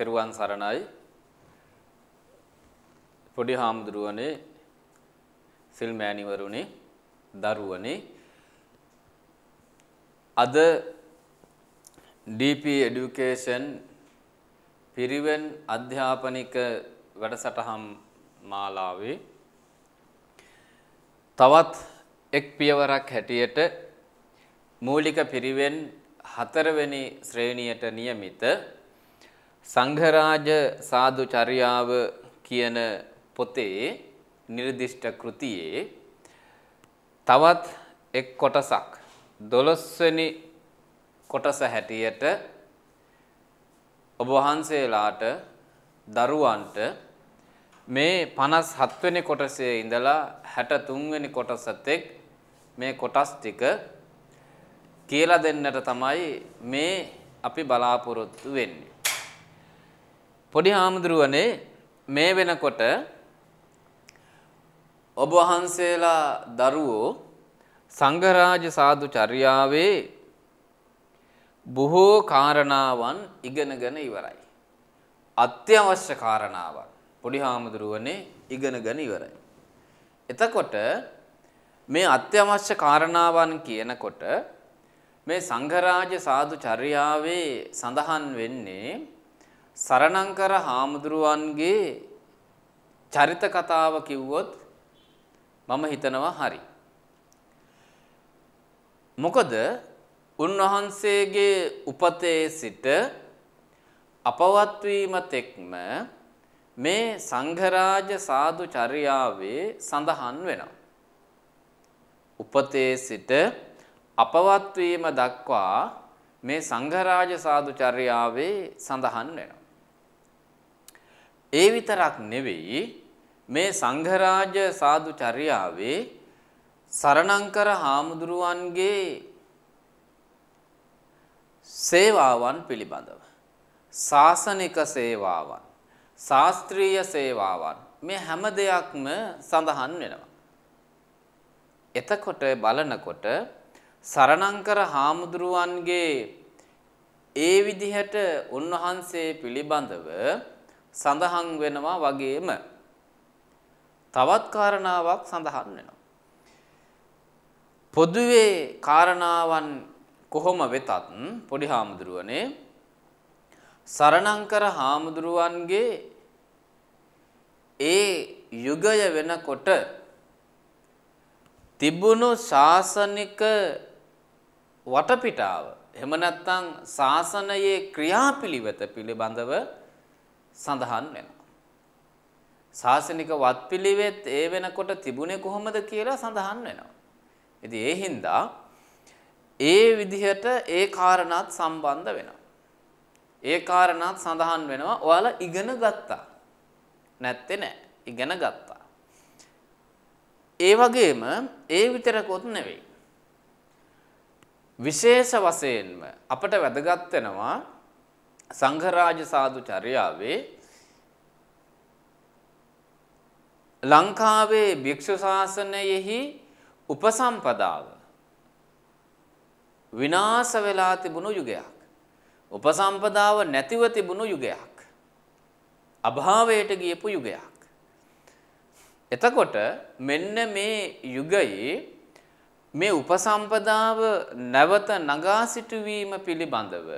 තෙරුවන් සරණයි පොඩි හාමුදුරුවනේ සිල් මෑණිවරුනේ දරුවනේ අද DP education පිරිවෙන් අධ්‍යාපනික වැඩසටහන් මාලාවේ තවත් එක් පියවරක් හැටියට මූලික පිරිවෙන් හතරවෙනි ශ්‍රේණියට નિયમિત සංඝරාජ සාදු චර්යාව කියන පොතේ නිර්දිෂ්ට කෘතියේ තවත් එක් කොටසක් 12 වෙනි කොටස හැටියට ඔබ වහන්සේලාට දරුවන්ට මේ 57 වෙනි කොටසේ ඉඳලා 63 වෙනි කොටස තෙක් මේ කොටස් ටික කියලා දෙන්නට තමයි මේ අපි බලාපොරොත්තු වෙන්නේ පොඩි හාමුදුරුවනේ මේ වෙනකොට ඔබ වහන්සේලා දරුවෝ සංඝරාජ සාදු චර්යාවේ බොහෝ කාරණාවන් ඉගෙනගෙන ඉවරයි. අත්‍යවශ්‍ය කාරණාවක් පොඩි හාමුදුරුවනේ ඉගෙනගෙන ඉවරයි. එතකොට මේ අත්‍යවශ්‍ය කාරණාවන් කියනකොට මේ සංඝරාජ සාදු චර්යාවේ සඳහන් වෙන්නේ සරණංකර හාමුදුරුවන්ගේ චරිත කතාව කිව්වොත් මම හිතනවා හරි. මොකද උන්වහන්සේගේ උපතේ සිට අපවත් වීම තෙක්ම මේ සංඝරාජ සාදු චර්යාවේ සඳහන් වෙනවා. උපතේ සිට අපවත් වීම දක්වා මේ සංඝරාජ සාදු චර්යාවේ සඳහන් වෙනවා. ඒ විතරක් නෙවෙයි මේ සංඝරාජ සාදු චර්යාවේ සරණංකර හාමුදුරුවන්ගේ සේවාවන් පිළිබඳව සාසනික සේවාවන් ශාස්ත්‍රීය සේවාවන් මේ හැම දෙයක්ම සඳහන් වෙනවා එතකොට බලනකොට සරණංකර හාමුදුරුවන්ගේ ඒ විදිහට උන්වහන්සේ පිළිබඳව සඳහන් වෙනවා වගේම තවත් කාරණාවක් සඳහන් වෙනවා. පොදුවේ කාරණාවන් කොහොම වෙතත් පොඩි හාමුදුරුවනේ සරණංකර හාමුදුරුවන්ගේ ඒ යුගය වෙනකොට තිබුණු ශාසනික වටපිටාව එහෙම නැත්නම් ශාසනයේ ක්‍රියාපිලිවෙත පිළිබඳව සඳහන් වෙනවා. ශාසනික වත්පිළිවෙත් ඒ වෙනකොට තිබුණේ කොහොමද කියලා සඳහන් වෙනවා. ඉතින් ඒ හින්දා ඒ විදිහට ඒ කාරණාත් සම්බන්ධ වෙනවා. ඒ කාරණාත් සඳහන් වෙනවා. ඔයාලා ඉගෙන ගත්තා. නැත්තේ නෑ. ඉගෙන ගත්තා. ඒ වගේම ඒ විතරකොත් නෙවෙයි. විශේෂ වශයෙන්ම අපට වැදගත් වෙනවා සංඝරාජ සාදු චර්යාවේ ලංකාවේ භික්ෂු ශාසනයෙහි උපසම්පදාව විනාශ වෙලා තිබුණු යුගයක්. උපසම්පදාව නැතිව තිබුණු යුගයක්. අභාවයට ගියපු යුගයක්. එතකොට මෙන්න මේ යුගයේ මේ උපසම්පදාව නැවත නගා සිටුවීම පිළිබඳව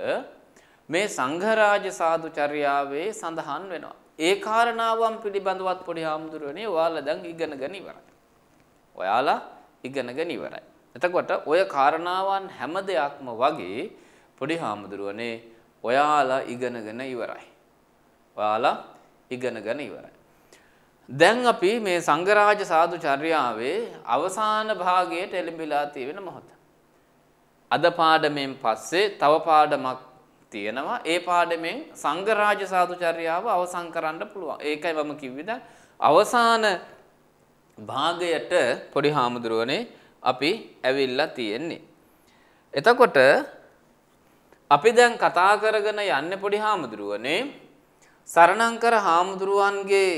මේ සංඝරාජ සාදු චර්යාවේ සඳහන් වෙනවා. ඒ කාරණාවන් පිළිබඳවත් පොඩි හාමුදුරුවනේ ඔයාලා දැන් ඉගෙනගෙන ඉවරයි. ඔයාලා ඉගෙනගෙන ඉවරයි. එතකොට ඔය කාරණාවන් හැම දෙයක්ම වගේ පොඩි හාමුදුරුවනේ ඔයාලා ඉගෙනගෙන ඉවරයි. ඔයාලා ඉගෙනගෙන ඉවරයි. දැන් අපි මේ සංඝරාජ සාදු චර්යාවේ අවසාන භාගයට එළඹිලා තියෙන මොහොත. අද පාඩමෙන් පස්සේ තව පාඩමක් තියෙනවා. ඒ පාඩමෙන් සංඝරාජ සාදුචර්යාව අවසන් කරන්න පුළුවන්. ඒකයි මම කිව්වේ දැන් අවසාන භාගයට පොඩි හාමුදුරුවනේ අපි ඇවිල්ලා තියෙන්නේ. එතකොට අපි දැන් කතා කරගෙන යන්නේ පොඩි හාමුදුරුවනේ සරණංකර හාමුදුරුවන්ගේ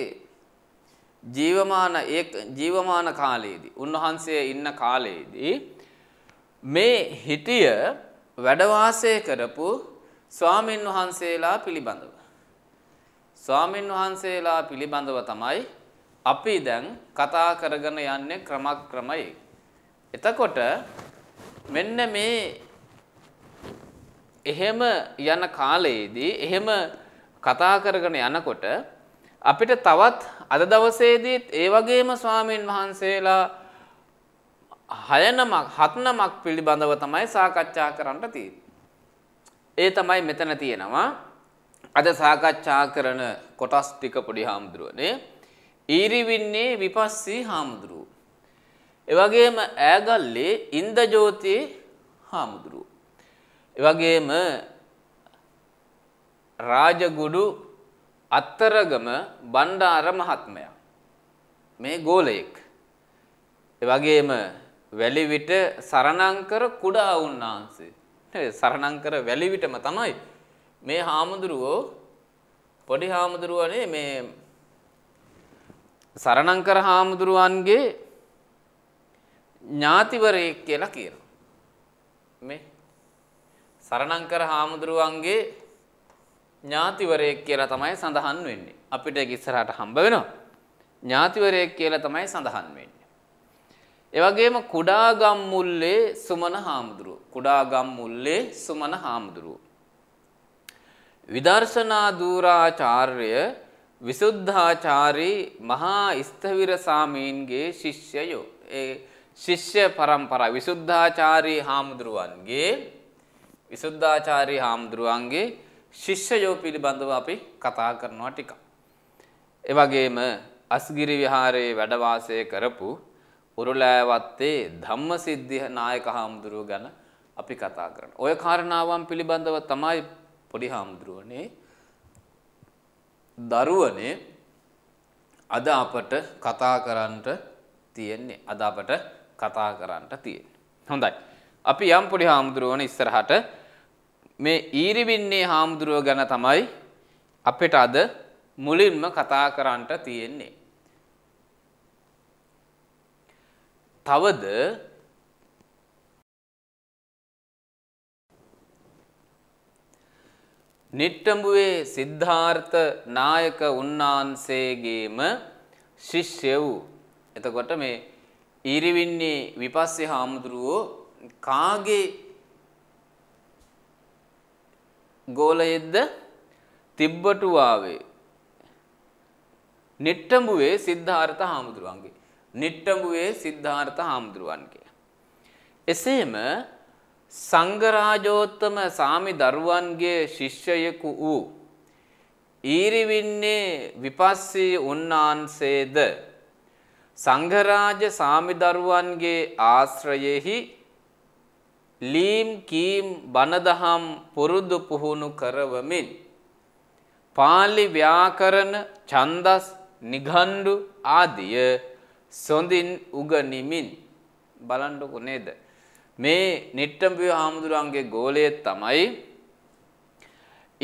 ජීවමාන ඒ ජීවමාන කාලයේදී උන්වහන්සේ ඉන්න කාලයේදී මේ හිටිය වැඩවාසය කරපු ස්වාමීන් වහන්සේලා පිළිබඳව. ස්වාමීන් වහන්සේලා පිළිබඳව තමයි අපි දැන් කතා කරගෙන යන්නේ ක්‍රමක්‍රමයෙන්. එතකොට මෙන්න මේ එහෙම යන කාලයේදී එහෙම කතා කරගෙන යනකොට අපිට තවත් අද දවසේදීත් ඒ වගේම ස්වාමීන් වහන්සේලා හයනමක් හත්නමක් පිළිබඳව තමයි සාකච්ඡා කරන්න තියෙන්නේ. ඒ තමයි මෙතන තියෙනවා අද සාකච්ඡා කරන කොටස් ටික පොඩි හාමුදුරුවනේ ඊරිවින්නේ විපස්සී හාමුදුරුව. එවගේම ඈගල්ලේ ඉන්දජෝති හාමුදුරුව. එවගේම රාජගුඩු අත්තරගම බණ්ඩාර මහත්මයා මේ ගෝලයෙක් එවගේම වැලිවිට සරණංකර කුඩා වුණාන්සේ සරණං කර වැලිවිටම තමයි මේ හාමුදුරුවෝ පොඩි හාමුදුරුවනේ මේ සරණං කර හාමුදුරුවන්ගේ ඥාතිවරයෙක් කියලා කියනවා. මේ සරණං කර හාමුදුරුවන්ගේ ඥාතිවරයෙක් කියලා තමයි සඳහන් වෙන්නේ. අපිට ඉස්සරහට හම්බ වෙනවා. ඥාතිවරයෙක් කියලා තමයි සඳහන් වෙන්නේ. ඒ වගේම කුඩාගම් මුල්ලේ සුමන හාමුදුරුව. කුඩාගම් මුල්ලේ සුමන හාමුදුරුව. විදර්ශනා දූරාචාර්ය විසුද්ධාචාරී මහා ස්ථවිර සාමීන්ගේ ශිෂ්‍යයෝ. ඒ ශිෂ්‍ය පරම්පරා විසුද්ධාචාරී හාමුදුරුවන්ගේ විසුද්ධාචාරී හාමුදුරුවන්ගේ ශිෂ්‍යයෝ පිළිබඳව අපි කතා කරනවා ටිකක්. එවගේම අස්ගිරි විහාරයේ වැඩවාසය කරපු උරුලෑවත්තේ ධම්මසිද්ධි නායක හාමුදුරුව ගැන අපි කතා කරන. ඔය කාරණාවන් පිළිබඳව තමයි පොඩි හාමුදුරුවනේ දරුවනේ අද අපට කතා කරන්නට තියෙන්නේ අද අපට කතා කරන්නට තියෙන්නේ. හොඳයි. අපි යම් පොඩි හාමුදුරුවන ඉස්සරහට මේ ඊරිවින්නේ හාමුදුරුව ගැන තමයි අපිට අද මුලින්ම කතා කරන්නට තියෙන්නේ. තවද නිට්ටඹුවේ සිද්ධාර්ථ නායක උන්නාන්සේගේම ශිෂ්‍ය වූ එතකොට මේ ඊරිවින්නේ විපස්සේ හාමුදුරුවෝ කාගේ ගෝලයෙද්ද තිබ්බටුවාවේ නිට්ටඹුවේ සිද්ධාර්ථ හාමුදුරුවන්ගේ නිට්ටඹුවේ සිද්ධාර්ථ හාමුදුරුවන්ගේ. එසේම සංගරාජෝත්තම සාමි දරුවන්ගේ ශිෂ්‍යයෙකු වූ ඊරිවින්නේ විපස්සී උන්නාන්සේද සංඝරාජ සාමිදරුවන්ගේ ආශ්‍රයෙහි ලීම් කීම් බණදහම් පුරුදු පුහුණු කරවමින් පාලි ව්‍යාකරණ ඡන්දස් නිඝණ්ඩු ආදිය සොඳින් උගනිමින් බලන්නකො නේද මේ නිට්ටම්පිය හාමුදුරුවන්ගේ ගෝලය තමයි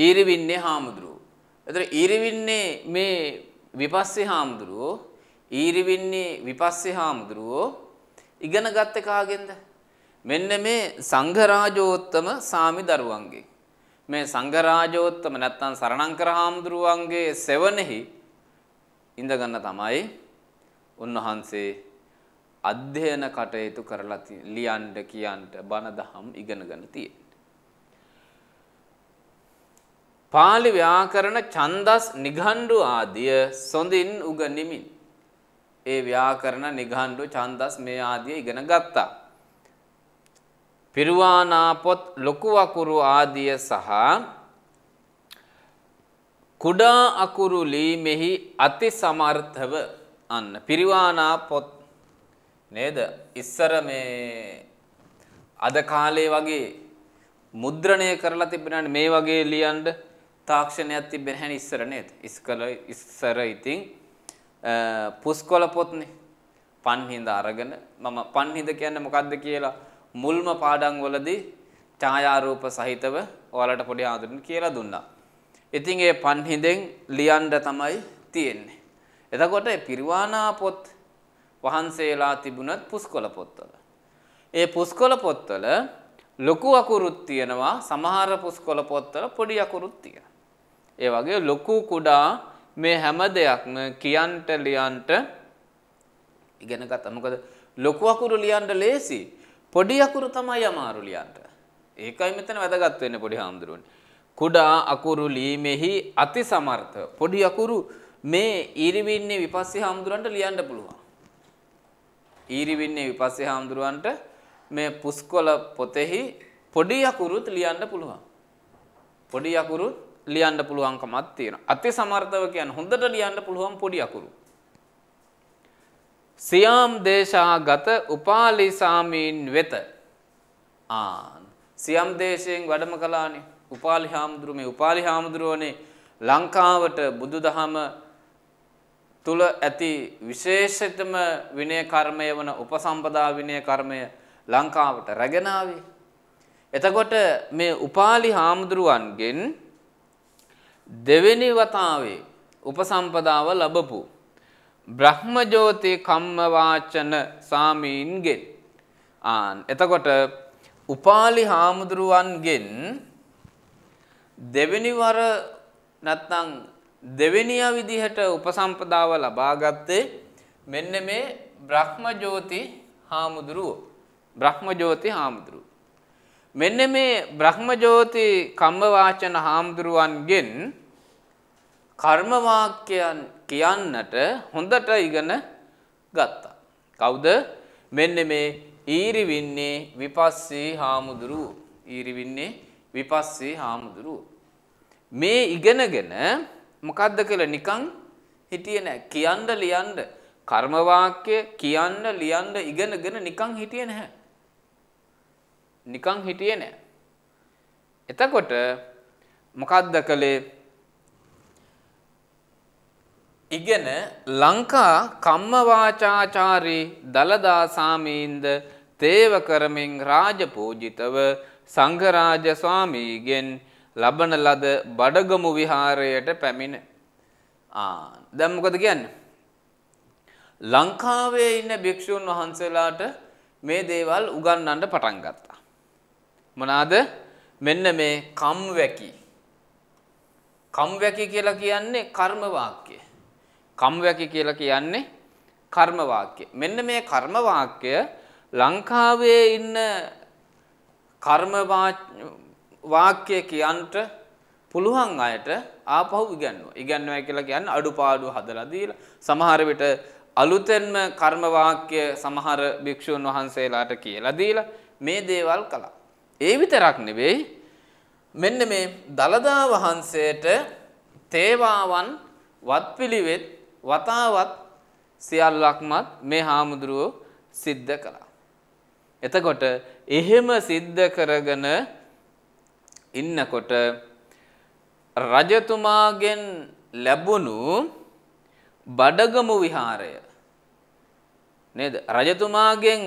ඊරිවින්නේ හාමුදුරුවෝ එතන ඊරිවින්නේ මේ විපස්සී හාමුදුරුවෝ ඊරිවින්නේ විපස්සී හාමුදුරුවෝ ඉගෙන ගත්තේ කාගෙන්ද මෙන්න මේ සංඝරාජෝත්තම සාමි දරුවන්ගෙන් මේ සංඝරාජෝත්තම නැත්තම් සරණංකර හාමුදුරුවන්ගේ සෙවණෙහි ඉඳගන්න තමයි උන්වහන්සේ අධ්‍යයන කටයුතු කරලා ලියන්න කියන්න බණ දහම් ඉගෙනගෙන තියෙනවා. පාලි ව්‍යාකරණ ඡන්දස් නිඝණ්ඩු ආදිය සොඳින් උගනිමින් ඒ ව්‍යාකරණ නිඝණ්ඩු ඡන්දස් මේ ආදිය ඉගෙන ගත්තා. පිරුවානා පොත් ලොකු අකුරු ආදිය සහ කුඩා අකුරු ලීමෙහි අති සමර්ථව අන්න පිරිවානා පොත් නේද ඉස්සර මේ අද කාලේ වගේ මුද්‍රණය කරලා තිබෙනානේ මේ වගේ ලියන්න තාක්ෂණයක් තිබෙන හැන ඉස්සර නේද ඉස්කල ඉස්සර ඉතින් පුස්කොළ පොත්නේ පන්හිඳ අරගෙන මම පන්හිඳ කියන්නේ මොකද්ද කියලා මුල්ම පාඩම් වලදී ඡායාරූප සහිතව ඔයාලට පොඩි ආදරෙන් කියලා දුන්නා. ඉතින් ඒ පන්හිඳෙන් ලියන්න තමයි තියෙන්නේ. එතකොට පිරිවානා පොත් වහන්සේලා තිබුණත් පුස්කොළ පොත්වල. ඒ පුස්කොළ පොත්වල ලොකු අකුරුත් තියෙනවා සමහර පුස්කොළ පොත්වල පොඩි අකුරුත් තියෙනවා. ඒ වගේ ලොකු කුඩා මේ හැම දෙයක්ම කියන්ට ලියන්ට ඉගෙන ගත්තා. මොකද ලොකු අකුරු ලියන්න ලේසි. පොඩි අකුරු තමයි අමාරු ලියන්න. ඒකයි මෙතන වැදගත් වෙන්නේ පොඩි හාමුදුරුවනේ. කුඩා අකුරු ලීමේහි අති සමර්ථ පොඩි අකුරු මේ ඊරිවින්නේ විපස්සී හාමුදුරන්ට ලියන්න පුළුවන්. ඊරිවින්නේ විපස්සී හාමුදුරන්ට මේ පුස්කොළ පොතෙහි පොඩි අකුරුත් ලියන්න පුළුවන්. පොඩි අකුරුත් ලියන්න පුළුවන්කමක් තියෙනවා. අති සමර්ථව කියන්නේ හොඳට ලියන්න පුළුවන් පොඩි අකුරු. සියාම් දේශාගත උපාලි සාමීන් වෙත ආන් සියම් දේශයෙන් වැඩම කළානේ උපාලි හාමුදුරුවෝ මේ උපාලි හාමුදුරුවෝනේ ලංකාවට බුදුදහම තුල ඇති විශේෂිතම විනය කර්මය වන උපසම්පදා විනය කර්මය ලංකාවට රැගෙන එතකොට මේ උපාලි හාමුදුරුවන්ගෙන් දෙවෙනි වතාවේ උපසම්පදාව ලැබපු බ්‍රහ්මජෝති කම්මවාචන සාමීන්ගෙන් ආන් එතකොට උපාලි හාමුදුරුවන්ගෙන් දෙවෙනි වර නැත්නම් දෙවෙනියා විදිහට උපසම්පදාව ලබාගත්තේ මෙන්න මේ බ්‍රහ්මජෝති හාමුදුරුව. බ්‍රහ්මජෝති හාමුදුරුව. මෙන්න මේ බ්‍රහ්මජෝති කම්බවාචන හාමුදුරුවන්ගෙන් කර්මවාක්‍යයන් කියන්නට හොඳට ඉගෙන ගත්තා. කවුද මෙන්න මේ ඊරිවින්නේ විපස්සී හාමුදුරුව. ඊරිවින්නේ විපස්සී හාමුදුරුව. මේ ඉගෙනගෙන මොකද්ද කියලා නිකන් හිටියේ නැහැ. කියන්න ලියන්න කර්ම කියන්න ලියන්න ඉගෙනගෙන නිකන් හිටියේ නැහැ. නිකන් හිටියේ නැහැ. එතකොට මොකද්ද කළේ? ඉගෙන ලංකා කම්ම වාචාචාරී දලදා සාමීන්ද තේව කරමින් රාජපූජිතව සංඝරාජ ස්වාමීගෙන් ලබන ලද බඩගමු විහාරයට පැමිණ දැම් මොකද කියන්න. ලංකාවේ ඉන්න භික්‍ෂූන් වහන්සේලාට මේ දේවල් උගන්නන්ට පටන් ගත්තා. මොනාද මෙන්න මේ කම්වැකි. කම්වැකි කියලා කියන්නේ කර්මවාක්‍ය. කම්වැකි කියලා කියන්නේ කර්මවාක්‍ය. මෙන්න මේ කර්මවාක්‍ය ලංකාවේ ඉන්න කර්මවාක්‍ය වාක්‍ය කියන්ට පුළුවන් අයට ආපහු ඉගැන්වුවා. ඉගැන්වුවා කියලා කියන්නේ අඩුපාඩු හදලා දීලා සමහර විට අලුතෙන්ම කර්ම වාක්‍ය සමහර භික්ෂුන් වහන්සේලාට කියලා දීලා මේ දේවල් කළා. ඒ විතරක් නෙවෙයි මෙන්න මේ දලදා වහන්සේට තේවාවන් වත්පිළිවෙත් වතාවත් සියල්ලක්මත් මේ හාමුදුරුවෝ සිද්ධ කළා. එතකොට එහෙම සිද්ධ කරගෙන ඉන්නකොට රජතුමාගෙන් ලැබුණු බඩගමු විහාරය නේද රජතුමාගෙන්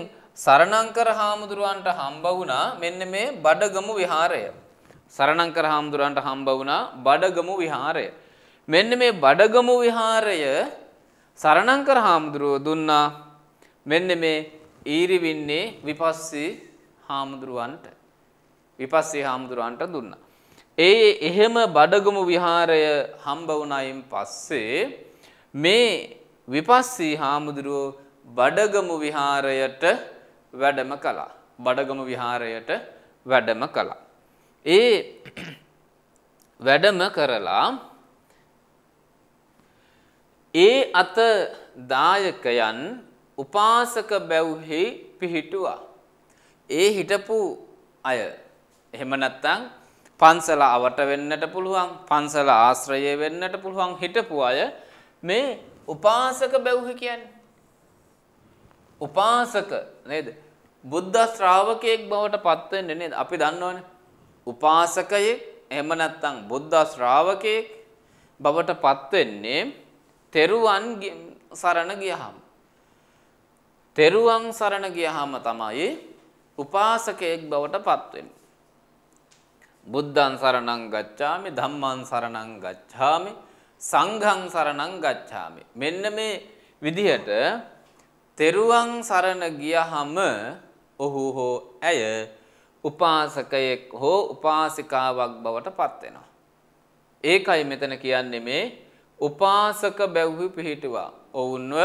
සරණංකර හාමුදුරුවන්ට හම්බ වුණා මෙන්න මේ බඩගමු විහාරය සරණංකර හාමුදුරුවන්ට හම්බ වුණා බඩගමු විහාරය මෙන්න මේ බඩගමු විහාරය සරණංකර හාමුදුරුව දුන්නා මෙන්න මේ ඊරිවින්නේ විපස්සී හාමුදුරුවන්ට විපස්සේ හාමුදුරුවන්ට දුන්නා. ඒ එහෙම බඩගමු විහාරය හම්බ වුණයින් පස්සේ මේ විපස්සී හාමුදුරුවෝ බඩගමු විහාරයට වැඩම කළා. බඩගමු විහාරයට වැඩම කළා. ඒ වැඩම කරලා ඒ අත දායකයන් උපාසක බැව්හි පිහිටුවා. ඒ හිටපු අය එහෙම නැත්නම් පන්සල අවට වෙන්නට පුළුවන් පන්සල ආශ්‍රය වෙන්නට පුළුවන් හිටපු අය මේ උපාසක බැව්හි කියන්නේ. උපාසක නේද? බුද්ධ ශ්‍රාවකයෙක් බවට පත් වෙන්නේ නේද? අපි දන්නවනේ. උපාසකයෙක් එහෙම නැත්නම් බුද්ධ ශ්‍රාවකයෙක් බවට පත් වෙන්නේ තෙරුවන් සරණ ගියහම. තෙරුවන් සරණ ගියහම තමයි උපාසකයෙක් බවට පත් වෙන්නේ. බුද්ධං සරණං ගච්ඡාමි ධම්මං සරණං ගච්ඡාමි සංඝං සරණං ගච්ඡාමි මෙන්න මේ විදිහට තෙරුවන් සරණ ගියහම ඔහු හෝ ඇය උපාසකයෙක් හෝ උපාසිකාවක් බවට පත් වෙනවා ඒකයි මෙතන කියන්නේ මේ උපාසක බැව්හි පිහිටුවා ඔවුන්ව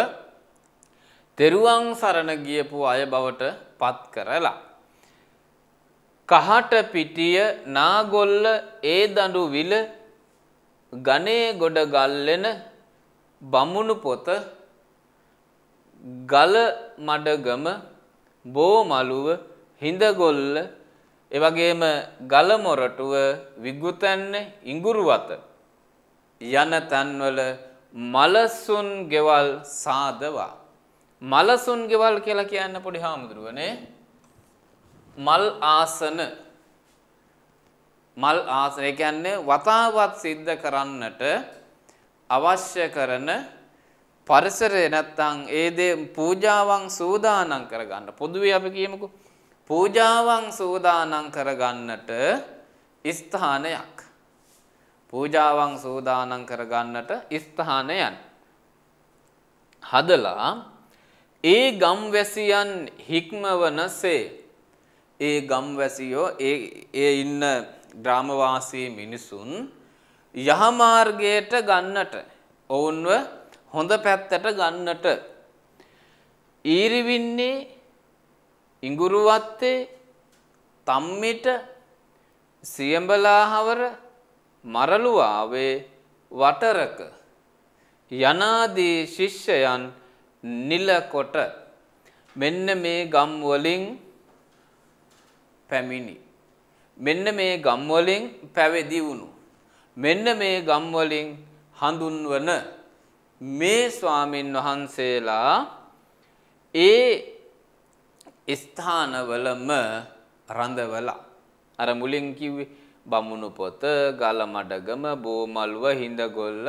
තෙරුවන් සරණ ගියපු අය බවට පත් කරලා කහටපිටිය නාගොල්ල ඒ දඬු විල ගනේ ගොඩ ගල්ලෙන බමුණු පොත ගල මඩගම බෝමලුව හිඳගොල්ල එවගේම ගලමොරටුව විගුතැන්නේ ඉඟුරුවත යන තැන්වල මලසුන් ගෙවල් සාදවා මලසුන් ගෙවල් කියලා කියන්න පොඩි හාමුදුරුවනේ මල් ආසන මල් ආසන කියන්නේ වතාවත් සිද්ධ කරන්නට අවශ්‍ය කරන පරිසරය නැත්තම් ඒ දේ පූජාවන් සූදානම් කරගන්න පොදුවේ අපි කියමුකෝ පූජාවන් සූදානම් කරගන්නට ස්ථානයක් පූජාවන් සූදානම් කරගන්නට ස්ථානයන් හදලා ඒ ගම්වැසියන් හික්මවනසේ ඒ ගම්වැසියෝ ඒ ඒ ඉන්න ග්‍රාමවාසී මිනිසුන් යහමාර්ගයට ගන්නට ඔවුන්ව හොඳ පැත්තට ගන්නට ඊරිවින්නේ ඉඟුරුවත්තේ තම්මිට සියඹලාහවර මරළුවාවේ වටරක යනාදී ශිෂ්‍යයන් නිලකොට මෙන්න මේ ගම් වලින් පැමිණි. මෙන්න මේ ගම්වලින් පැවිදි වුණු. මෙන්න මේ ගම්වලින් හඳුන්වන මේ ස්වාමින් වහන්සේලා ඒ ස්ථානවලම රඳවලා. අර මුලින් කිව්වේ බමුණු පොත, ගලමඩගම, බෝමල්ුව, හිඳගොල්ල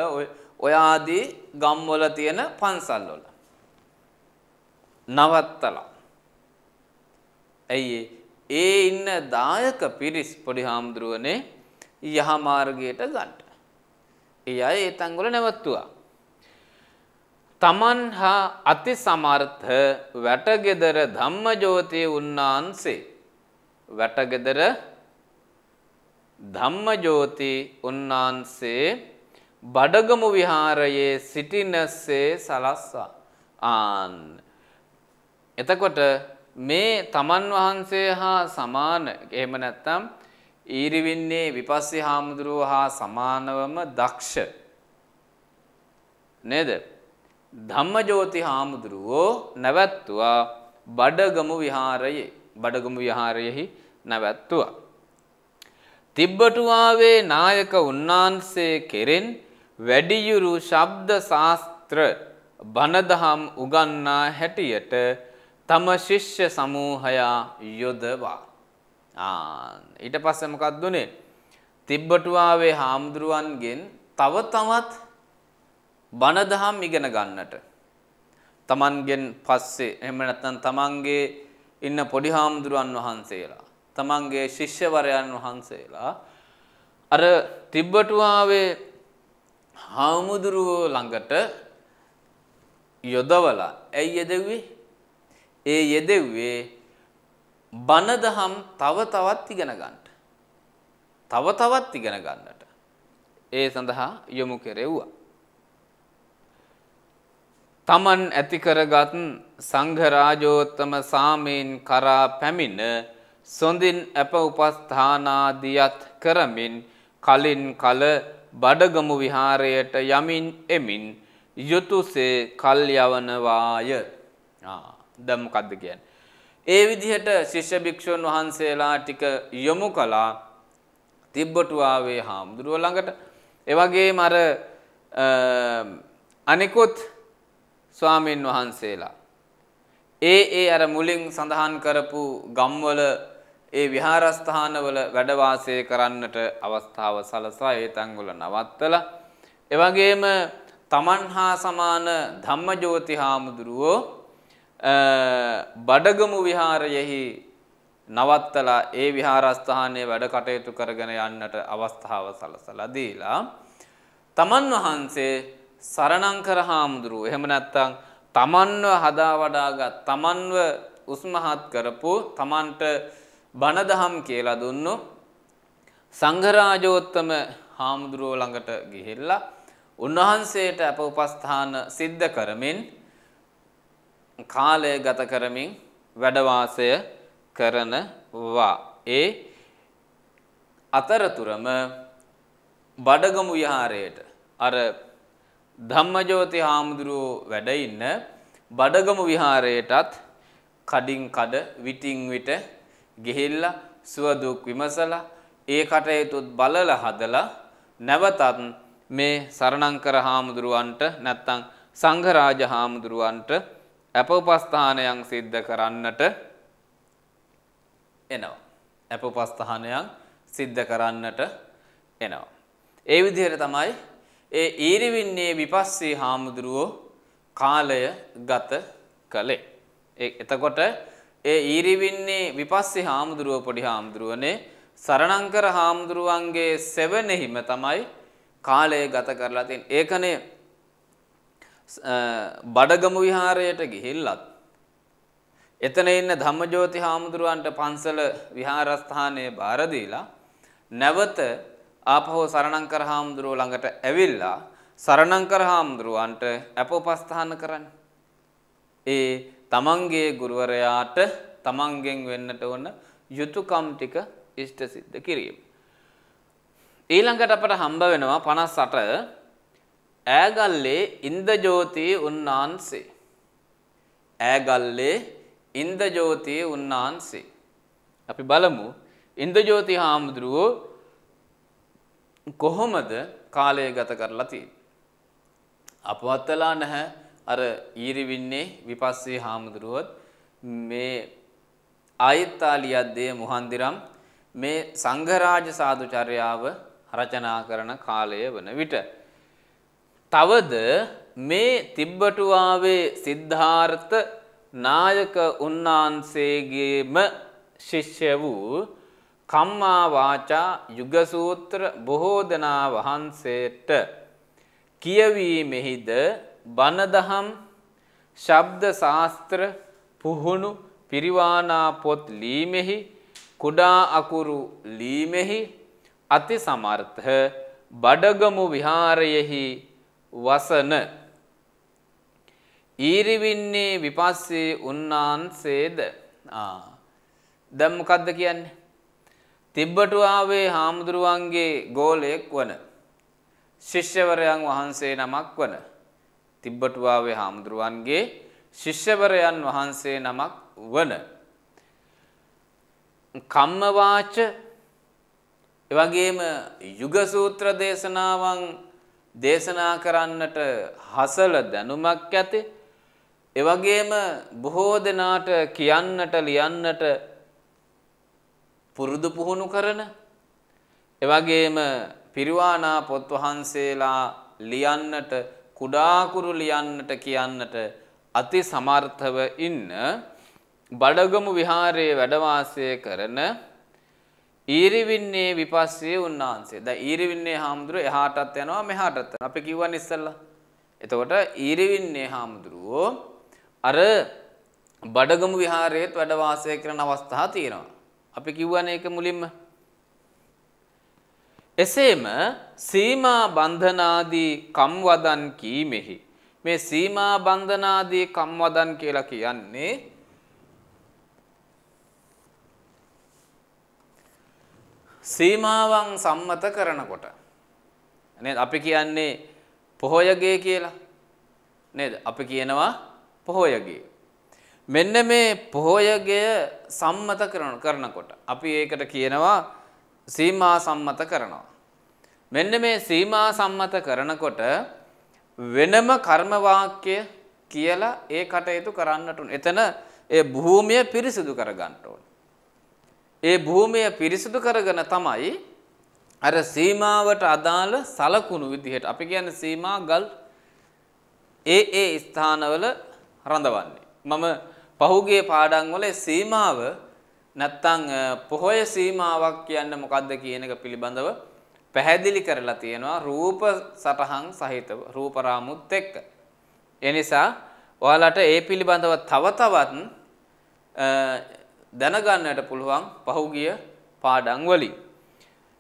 ඔය ආදී ගම්වල තියෙන පන්සල්වල. නවත්තලා. ඇයි ඒ ඉන්න දායක පිරිස් පොඩි හාමුදුරුවනේ යහමාර්ගයට ගන්ට. ඒ අය ඒ තංගොල නැවත්තුවා. තමන් හා අති සමර්ථ වැටගෙදර ධම්මජෝතිය උන්නාන්සේ. වැටගෙදර ධම්මජෝති උන්නාන්සේ බඩගමු විහාරයේ සිටිනස්සේ සලස්වා ආන්. එතකොට මේ තමන් වහන්සේ හා සමාන එහෙම නැත්නම් ඊරිවින්නේ විපස්සී හාමුදුරුව හා සමානවම දක්ෂ නේද ධම්මජෝති හාමුදුරුවෝ නැවැත්තුවා බඩගමු විහාරයේ බඩගමු විහාරයෙහි නැවැත්තුවා තිබ්බටුවාවේ නායක උන්නාන්සේ කෙරෙන් වැඩියුරු ශබ්ද ශාස්ත්‍ර බණදහම් උගන්නා හැටියට තම ශිෂ්‍ය සමූහයා යොදවා. ඊට පස්සේ මොකක්ද උනේ? තිබ්බටුවාවේ හාමුදුරුවන්ගෙන් තව තවත් බණ දහම් ඉගෙන ගන්නට. තමන්ගෙන් පස්සේ එහෙම නැත්නම් තමන්ගේ ඉන්න පොඩි හාමුදුරුවන් වහන්සේලා, තමන්ගේ ශිෂ්‍යවරයන් වහන්සේලා අර තිබ්බටුවාවේ හාමුදුරුවෝ ළඟට යොදවලා ඇයි යදෙව්වේ ඒ යෙදෙව්වේ බණ දහම් තව තවත් ඉගෙන ගන්නට. තව තවත් ඉගෙන ගන්නට. ඒ සඳහා යොමු කෙරෙව්වා. තමන් ඇති කරගත් සංඝ රාජෝත්තම සාමීන් කරා පැමිණ සොඳින් අප උපස්ථානාදියත් කරමින් කලින් කල බඩගමු විහාරයට යමින් එමින් යතුසේ කල් යවනවාය. ආ දැන් මොකද්ද කියන්නේ? ඒ විදිහට ශිෂ්‍ය භික්ෂුන් වහන්සේලා ටික යොමු කළා තිබ්බටුවාවේ හාමුදුරුව ළඟට. ඒ වගේම අර අනිකුත් ස්වාමින් වහන්සේලා ඒ ඒ අර මුලින් සඳහන් කරපු ගම්වල ඒ විහාරස්ථානවල වැඩ වාසය කරන්නට අවස්ථාව සලසා ඒ තැන්වල නවත්තලා එවැගේම තමන් හා සමාන ධම්මජෝති හාමුදුරුවෝ බඩගමු විහාරයෙහි නවත්තලා ඒ විහාරස්ථානයේ වැඩ කටයුතු කරගෙන යන්නට අවස්ථාව සලසලා දීලා තමන් වහන්සේ සරණං කර හාමුදුරුව එහෙම නැත්තං තමන්ව හදා වඩාගත් තමන්ව උස්මහත් කරපු තමන්ට බණදහම් කියලා දුන්නු සංඝරාජෝත්තම හාමුදුරුවෝ ළඟට ගිහිල්ලා උන්වහන්සේට අප උපස්ථාන සිද්ධ කරමින් කාලය ගත කරමින් වැඩවාසය කරනවා. ඒ අතරතුරම බඩගමු විහාරයට අර ධම්මජෝති හාමුදුරුවෝ වැඩ ඉන්න බඩගමු විහාරයටත් කඩින් කඩ විටින් විට ගිහිල්ලා සුව දුක් විමසලා ඒ කටයුතුත් බලලා හදලා නැවතත් මේ සරණංකර හාමුදුරුවන්ට නැත්තම් සංඝරාජ හාමුදුරුවන්ට ඇප උපස්ථානයන් සිද්ධ කරන්නට එනවා. ඇප උපස්ථානයන් සිද්ධ කරන්නට එනවා. ඒ විදිහට තමයි ඒ ඊරිවින්නේ විපස්සී හාමුදුරුවෝ කාලය ගත කළේ. එතකොට ඒ ඊරිවින්නේ විපස්සී හාමුදුරුවෝ පොඩි හාමුදුරුවනේ සරණංකර හාමුදුරුවන්ගේ සෙවණෙහිම තමයි කාලය ගත කරලා තියෙන්නේ. ඒකනේ බඩගමු විහාරයට ගිහිල්ලත් එතන ඉන්න ධම්මජෝති හාමුදුරුවන්ට පන්සල විහාරස්ථානයේ බාර දීලා නැවත ආපහු සරණංකර හාමුදුරුව ළඟට ඇවිල්ලා සරණංකර හාමුදුරුවන්ට අපෝපස්ථාන කරන්න. ඒ තමන්ගේ ගුරුවරයාට තමන්ගෙන් වෙන්නට ඕන යුතුයකම් ටික ඉෂ්ට සිද්ධ කිරීම. ඊළඟට අපට හම්බ වෙනවා 58 ඈගල්ලේ ඉන්දජෝතී උන්නාන්සේ. ඈගල්ලේ ඉන්දජෝතී උන්නාන්සේ. අපි බලමු ඉන්දජෝති හාමුදුරුවෝ කොහොමද කාලය ගත කරලා තියෙන්නේ. අපවත් වෙලා නැහැ අර ඊරිවින්නේ විපස්සී හාමුදුරුවොත් මේ ආයත්තාලියද්දේ මුහන්දිරම් මේ සංඝරාජ සාදුචර්යාව රචනා කරන කාලය වන විට තවද මේ තිබ්බටුවාවේ සිද්ධාර්ථ නායක උන්නාන්සේගේම ශිෂ්‍ය වූ කම්මා වාචා යුගසූත්‍ර බොහෝ දෙනා වහන්සේට කියවීමෙහිද බණදහම් ශබ්ද ශාස්ත්‍ර පුහුණු පිරිවානා පොත් ලීමෙහි කුඩා අකුරු ලීමෙහි අති සමර්ථ බඩගමු විහාරයෙහි වසන ඊරිවින්නේ විපස්සේ උන්නාන්සේද දැම් මොකක්ද කියන්නේ තිබ්බටුවාවේ හාමුදුරුවන්ගේ ගෝලයෙක් වන ශිෂ්‍යවරයන් වහන්සේ නමක් වන තිබ්බටුවාවේ හාමුදුරුවන්ගේ ශිෂ්‍යවරයන් වහන්සේ නමක් වන කම්මවාච එවගේම යුගසූත්‍ර දේශනාවන් දේශනා කරන්නට හසල දැනුමක් ඇති එවගේම බොහෝ දෙනාට කියන්නට ලියන්නට පුරුදු පුහුණු කරන එවගේම පිරිවානා පොත් වහන්සේලා ලියන්නට කුඩාකුරු ලියන්නට කියන්නට අති සමර්ථව ඉන්න බඩගමු විහාරයේ වැඩවාසය කරන ඊරිවින්නේ විපස්සේ උන්නාන්සේ. දැන් ඊරිවින්නේ හාමුදුරුවෝ එහාටත් යනවා මෙහාටත් යනවා. අපි කිව්වනේ ඉස්සෙල්ලා. එතකොට ඊරිවින්නේ හාමුදුරුවෝ අර බඩගමු විහාරයේත් වැඩ වාසය කරන අවස්ථා තියෙනවා. අපි කිව්වනේ ඒක මුලින්ම. එසේම සීමා බන්ධනාදී කම්වදන් කීමෙහි මේ සීමා බන්ධනාදී කම්වදන් කියලා කියන්නේ සීමාවන් සම්මත කරනකොට නේද අපි කියන්නේ පොහොයගේ කියලා නේද අපි කියනවා පොහොයගේ මෙන්න මේ පොහොයගය සම්මත කරන කරනකොට අපි ඒකට කියනවා සීමා සම්මත කරනවා මෙන්න මේ සීමා සම්මත කරනකොට වෙනම කර්ම වාක්‍ය කියලා ඒ කටයුතු කරන්නට උන. එතන ඒ භූමිය පිරිසිදු කරගන්න ඕනේ. ඒ භූමිය පිරිසිදු කරගෙන තමයි අර සීමාවට අදාළ සලකුණු විදිහට අපි කියන්නේ සීමා ගල් ඒ ඒ ස්ථානවල රඳවන්නේ. මම පහුගිය පාඩම් වල සීමාව නැත්තම් පොහොය සීමාවක් කියන්නේ මොකද්ද කියන එක පිළිබඳව පැහැදිලි කරලා තියෙනවා රූප සටහන් සහිතව රූප රාමුත් එක්ක. ඒ නිසා ඔයාලට ඒ පිළිබඳව තව තවත් දැනගන්නට පුළුවන් පහුගිය පාඩම් වලින්.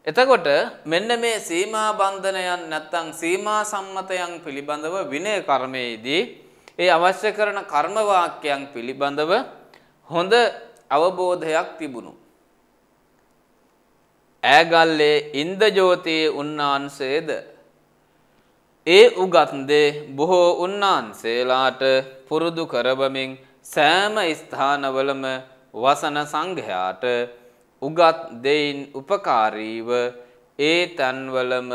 එතකොට මෙන්න මේ සීමා බන්ධනයන් නැත්තම් සීමා සම්මතයන් පිළිබඳව විනය කර්මයේදී ඒ අවශ්‍ය කරන කර්ම වාක්‍යයන් පිළිබඳව හොඳ අවබෝධයක් තිබුණු. ඈගල්ලේ ඉන්දජෝතී උන්නාන්සේද ඒ උගත් දේ බොහෝ උන්නාන්සේලාට පුරුදු කරවමින් සෑම ස්ථානවලම වසන සංඝයාට උගත් දෙයින් උපකාරීව ඒ තැන්වලම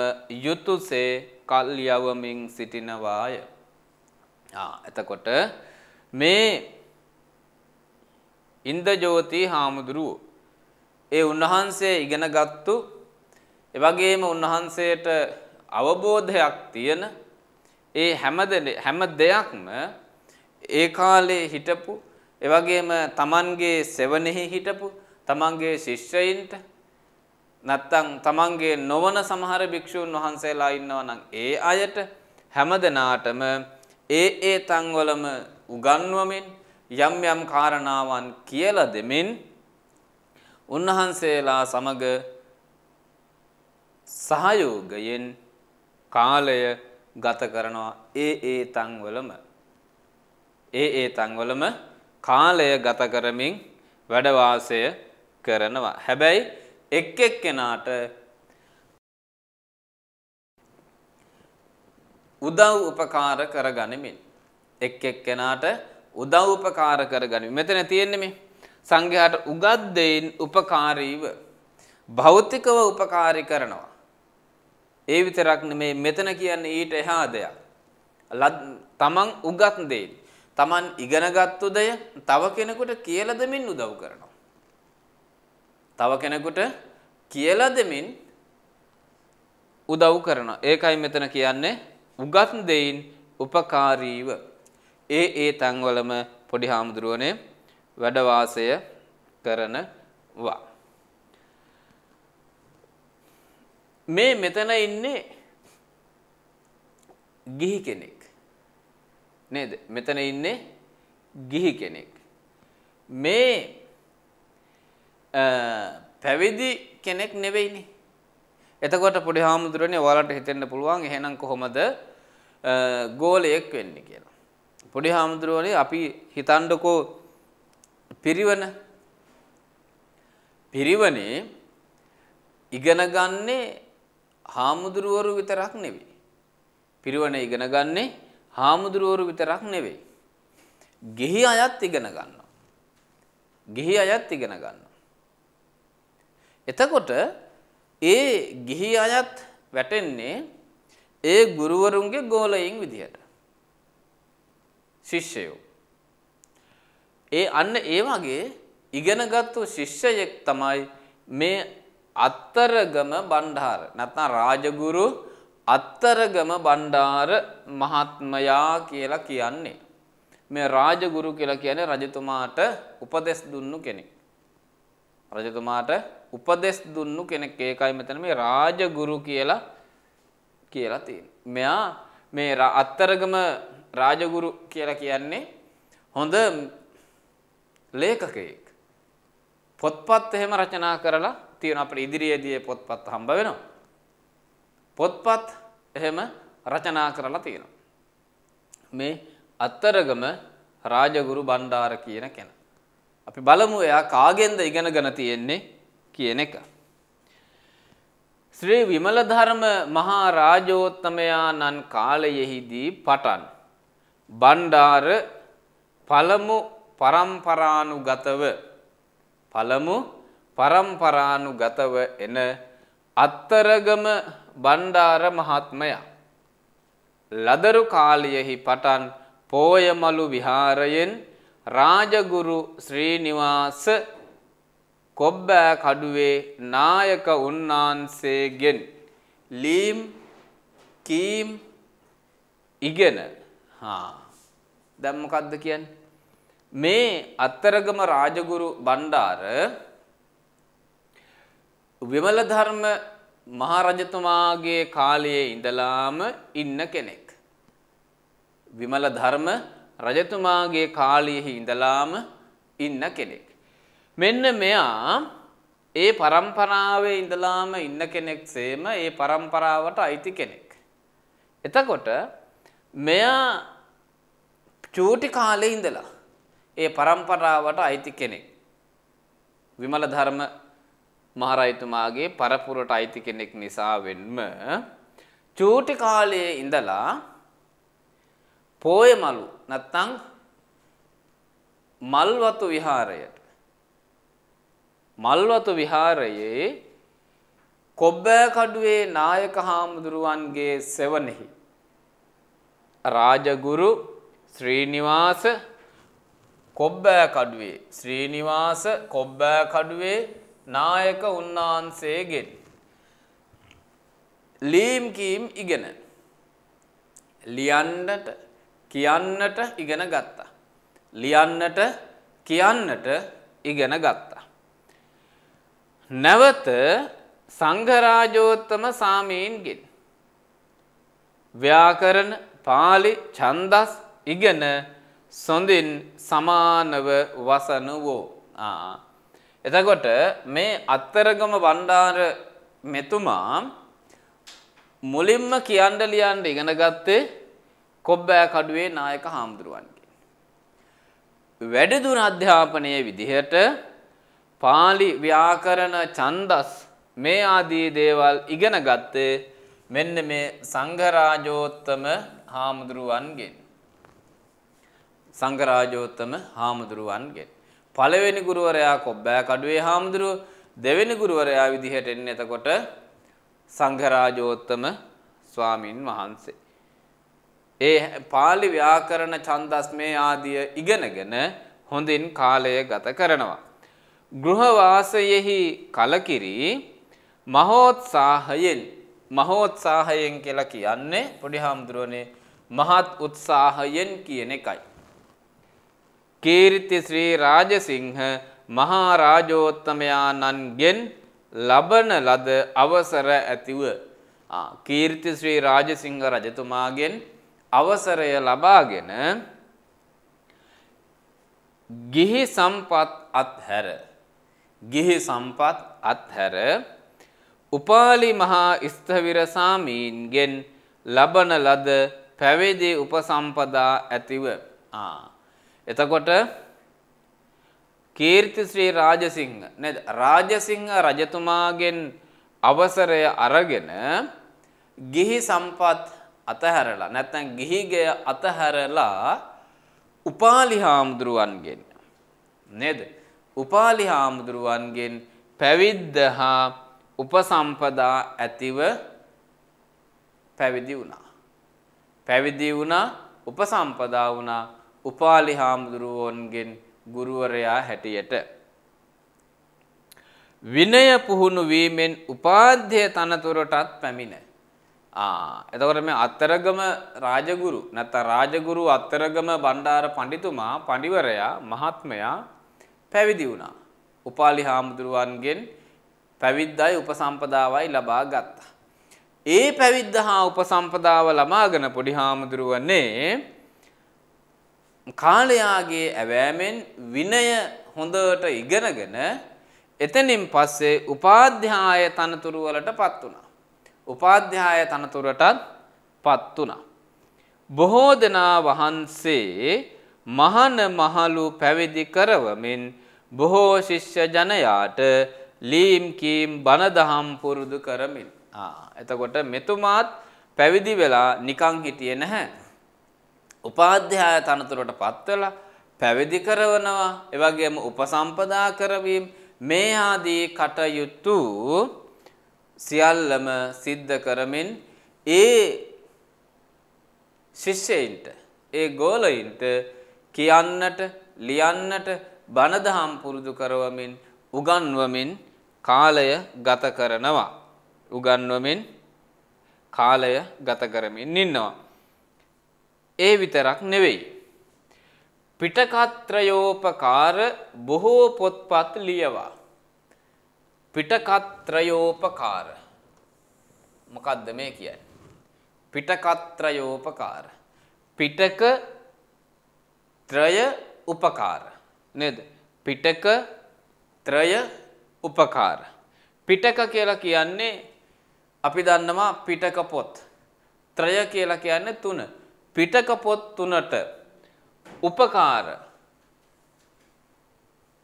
යුතුසේ කල්යවමින් සිටිනවාය. එතකොට මේ ඉන්දජෝතිී හාමුදුරුවෝ. ඒ උන්වහන්සේ ඉගෙනගත්තු එවගේම උන්වහන්සේට අවබෝධයක් තියෙන ඒ හැම දෙයක්ම ඒ කාලේ හිටපු ඒ වගේම තමන්ගේ සෙවණෙහි හිටපු තමන්ගේ ශිෂ්‍යයින්ට නැත්තම් තමන්ගේ නොවන සමහර භික්ෂූන් වහන්සේලා ඉන්නවා නම් ඒ අයට හැමදෙනාටම ඒ ඒ තන්වලම උගන්වමින් යම් යම් කාරණාවන් කියලා දෙමින් උන්වහන්සේලා සමග සහයෝගයෙන් කාලය ගත කරනවා ඒ ඒ තන්වලම ඒ ඒ තන්වලම කාලය ගත කරමින් වැඩවාසය කරනවා. හැබැයි එක් එක් කෙනාට උදව් උපකාර කරගනිමින් එක් එක් කෙනාට උදව් උපකාර කරගනිමින් මෙතන තියෙන්නේ මේ සංඝයාට උගත් දෙයින් උපකාරීව භෞතිකව උපකාරී කරනවා ඒ විතරක් නෙමේ මෙතන කියන්නේ ඊට එහා දෙයක් තමන් උගත් දෙයින් Taman ඉගෙනගත්තු දය තව කෙනෙකුට කියලා දෙමින් උදව් කරනවා. තව කෙනෙකුට කියලා දෙමින් උදව් කරනවා. ඒකයි මෙතන කියන්නේ උගත් දෙයින් උපකාරීව ඒ ඒ තැන්වලම පොඩි හාමුදුරුවනේ වැඩ වාසය කරනවා. මේ මෙතන ඉන්නේ ගිහි කෙනෙක්. නේද? මෙතන ඉන්නේ ගිහි කෙනෙක්. මේ පැවිදි කෙනෙක් නෙවෙයිනේ. එතකොට පොඩි හාමුදුරනේ ඔයාලට හිතෙන්න පුළුවන් එහෙනම් කොහොමද ගෝලයක් වෙන්නේ කියලා. පොඩි හාමුදුරුවනේ අපි හිතන්නකෝ පිරිවන පිරිවනේ ඉගෙන ගන්නේ හාමුදුරුවරු විතරක් නෙවෙයි. පිරිවන ඉගෙන ගන්නේ හාමුදුරුවරු විතරක් නෙවෙයි. ගිහි අයත් ඉගෙන ගන්නවා. ගිහි අයත් ඉගෙන ගන්නවා. එතකොට ඒ ගිහි අයත් වැටෙන්නේ ඒ ගුරුවරුන්ගේ ගෝලයෙන් විදිහට. ශිෂ්‍යයෝ. ඒ අන්න ඒ වගේ ඉගෙනගත්තු ශිෂ්‍යයෙක් තමයි මේ අත්තරගම බණ්ඩාර නැත්නම් රාජගුරු අත්තරගම බණ්ඩාර මහත්මයා කියලා කියන්නේ. මේ රාජගුරු කියලා කියන්නේ රජතුමාට උපදෙස් දුන්නු කෙනෙක්. රජතුමාට උපදෙස් දුන්නු කෙනෙක් ඒකයි මෙතන මේ රාජගුරු කියලා කියලා තියෙන්නේ. මෙයා මේ අත්තරගම රාජගුරු කියලා කියන්නේ හොඳ ලේඛකයෙක්. පොත්පත් එහෙම රචනා කරලා තියෙන අපේ ඉදිරියේදී පොත්පත් හම්බ වෙනවා. පොත්පත් එහෙම රචනා කරලා තියෙනවා. මේ අත්තරගම රාජගුරු බණ්ඩාර කියන කෙනා. අපි බලමු එයා කාගෙන්ද ඉගෙනගෙන තියෙන්නේ කියන එක. ශ්‍රී විමලධර්ම මහා රාජෝත්තමයාණන් කාලයෙහිදී පටන් බණ්ඩාර පළමු පරම්පරානුගතව පළමු පරම්පරානුගතව එන අත්තරගම බණ්ඩාර මහත්මයා. ලදරු කාලයෙහි පටන් පෝයමලු විහාරයෙන් රාජගුරු ශ්‍රීනිවාස කොබ්බෑ කඩුවේ නායක උන්නාන්සේගෙන් ලීම් කීම් ඉගෙන දැම්මකක්ද කියන්න. මේ අත්තරගම රාජගුරු බණ්ඩාර විමලධර්ම මහරජතුමාගේ කාලයේ ඉඳලාම ඉන්න කෙනෙක්. විමල ධර්ම රජතුමාගේ කාලයෙහි ඉඳලාම ඉන්න කෙනෙක්. මෙන්න මෙයා ඒ පරම්පරාවේ ඉඳලාම ඉන්න කෙනෙක් සේම ඒ පරම්පරාවට අයිති කෙනෙක්. එතකොට මෙයා චූටි කාලේ ඉඳලා ඒ පරම්පරාවට අයිති කෙනෙක්. විමල ධර්ම මහරයිතුමාගේ පරපුරට අයිති කෙනෙක් නිසා වෙන්ම චූටි කාලයේ ඉඳලා පෝයමලු නැත්තං මල්වතු විහාරයට මල්වතු විහාරයේ කොබ්බෑකඩුවේ නායක හාමුදුරුවන්ගේ සෙවනෙහි රාජගුරු ශ්‍රීනිවාස කොබ්බෑකඩුවේ ශ්‍රීනිවාස කොබ්බෑකඩුවේ නායක උන්නාන්සේගෙන් ලීම් කීම් ඉගෙන ලියන්නට කියන්නට ඉගෙන ගත්තා. ලියන්නට කියන්නට ඉගෙන ගත්තා. නැවත සංඝරාජෝත්තම සාමීන්ගෙන් ව්‍යාකරණ පාලි ඡන්දස් ඉගෙන සොඳින් සමානව වසනුවෝ ආ එතකොට මේ අත්තරගම බණ්ඩාර මෙතුමා මුලින්ම කියන්න ලියන්න ඉගෙන ගත්තේ කොබ්බෑ කඩුවේ නායක හාමුදුරුවන්ගේ. වැඩිදුර අධ්‍යාපනයේ විදිහට පාලි ව්‍යාකරණ ඡන්දස් මේ ආදී දේවල් ඉගෙන ගත්තේ මෙන්න මේ සංඝරාජෝත්තම හාමුදුරුවන්ගෙන්. සංඝරාජෝත්තම හාමුදුරුවන්ගෙන්. පළවෙනි ගුරුවරයා කොබ්බෑ කඩුවේ හාමුදුරුව දෙවෙනි ගුරුවරයා විදිහට එන්නේ එතකොට සංඝරාජෝත්තම ස්වාමින් වහන්සේ. ඒ පාලි ව්‍යාකරණ ඡන්දස්මේ ආදිය ඉගෙනගෙන හොඳින් කාලය ගත කරනවා. ගෘහවාසයෙහි කලකිරි මහෝත්සාහයෙන් මහෝත්සාහයෙන් කියලා කියන්නේ පොඩි හාමුදුරුවනේ මහත් උත්සාහයෙන් කියන එකයි. කීර්ති ශ්‍රී රාජසිංහ මහා රාජෝත්තමයාණන්ගෙන් ලබන ලද අවසර ඇතිව කීර්ති ශ්‍රී රාජසිංහ රජතුමාගෙන් අවසරය ලබාගෙන ගිහි සම්පත් අත්හැර ගිහි සම්පත් අත්හැර උපාලි මහා ස්ථවිර සාමීන්ගෙන් ලබන ලද පැවිදි උපසම්පදා ඇතිව ආ එතකොට කීර්තිශ්‍රී රාජසිංහ නේද? රාජසිංහ රජතුමාගෙන් අවසරය අරගෙන ගිහි සම්පත් අතහැරලා නැත්නම් ගිහිගේ අතහැරලා උපාලි හාමුදුරුවන්ගෙන් නේද? උපාලි හාමුදුරුවන්ගෙන් පැවිද්ද හා උපසම්පදා ඇතිව පැවිදි වුණා. පැවිදි වුණා, උපසම්පදා වුණා. උපාලි හාමුදුරුවන්ගෙන් ගුරුවරයා හැටියට විනය පුහුණු වීමෙන් උපාධ්‍යය තනතුරටත් පැමිණ. ආ එතකොට මේ අත්තරගම රාජගුරු නැත්නම් රාජගුරු අත්තරගම බණ්ඩාර පඬිතුමා පඬිවරයා මහත්මයා පැවිදි වුණා. උපාලි හාමුදුරුවන්ගෙන් පැවිද්දයි උපසම්පදාවයි ලබා ගත්තා. ඒ පැවිද්ද හා උපසම්පදාව ලබාගෙන පොඩි හාමුදුරුවනේ කාලයාගේ ඇවෑමෙන් විනය හොඳට ඉගෙනගෙන එතනින් පස්සේ උපාධ්‍යාය තනතුරු වලට පත් වුණා. උපාධ්‍යාය තනතුරටත් පත් වුණා. බොහෝ දෙනා වහන්සේ මහන මහලු පැවිදි කරවමින් බොහෝ ශිෂ්‍ය ජනයාට ලීම් කීම් බණදහම් පුරුදු කරමින්. එතකොට මෙතුමාත් පැවිදි වෙලා නිකං හිටියේ නැහැ. උපාධ්‍යාය තනතුරට පත්වලා පැවිදි කරවනවා එවැගේම උපසම්පදා කරවීම මේ ආදී කටයුතු සියල්ලම සිද්ධ කරමින් ඒ ශිෂ්‍යයින්ට ඒ ගෝලයින්ට කියන්නට ලියන්නට බණදහම් පුරුදු කරවමින් උගන්වමින් කාලය ගත කරනවා උගන්වමින් කාලය ගත කරමින් ඉන්නවා ඒ විතරක් නෙවෙයි. පිටකත්‍රයෝපකාර බොහෝ පොත්පත් ලියවා. පිටකත්‍රයෝපකාර මොකක්ද මේ කියයි. පිටකත්‍රයෝපකාර. පිටක ත්‍රය උපකාර නේද. පිටක ත්‍රය උපකාර. පිටක කියලා කියන්නේ අපි දන්නවා පිටක පොත්. ත්‍රය කියලා කියන්නේ තුන. පිටක පොත් තුනට උපකාර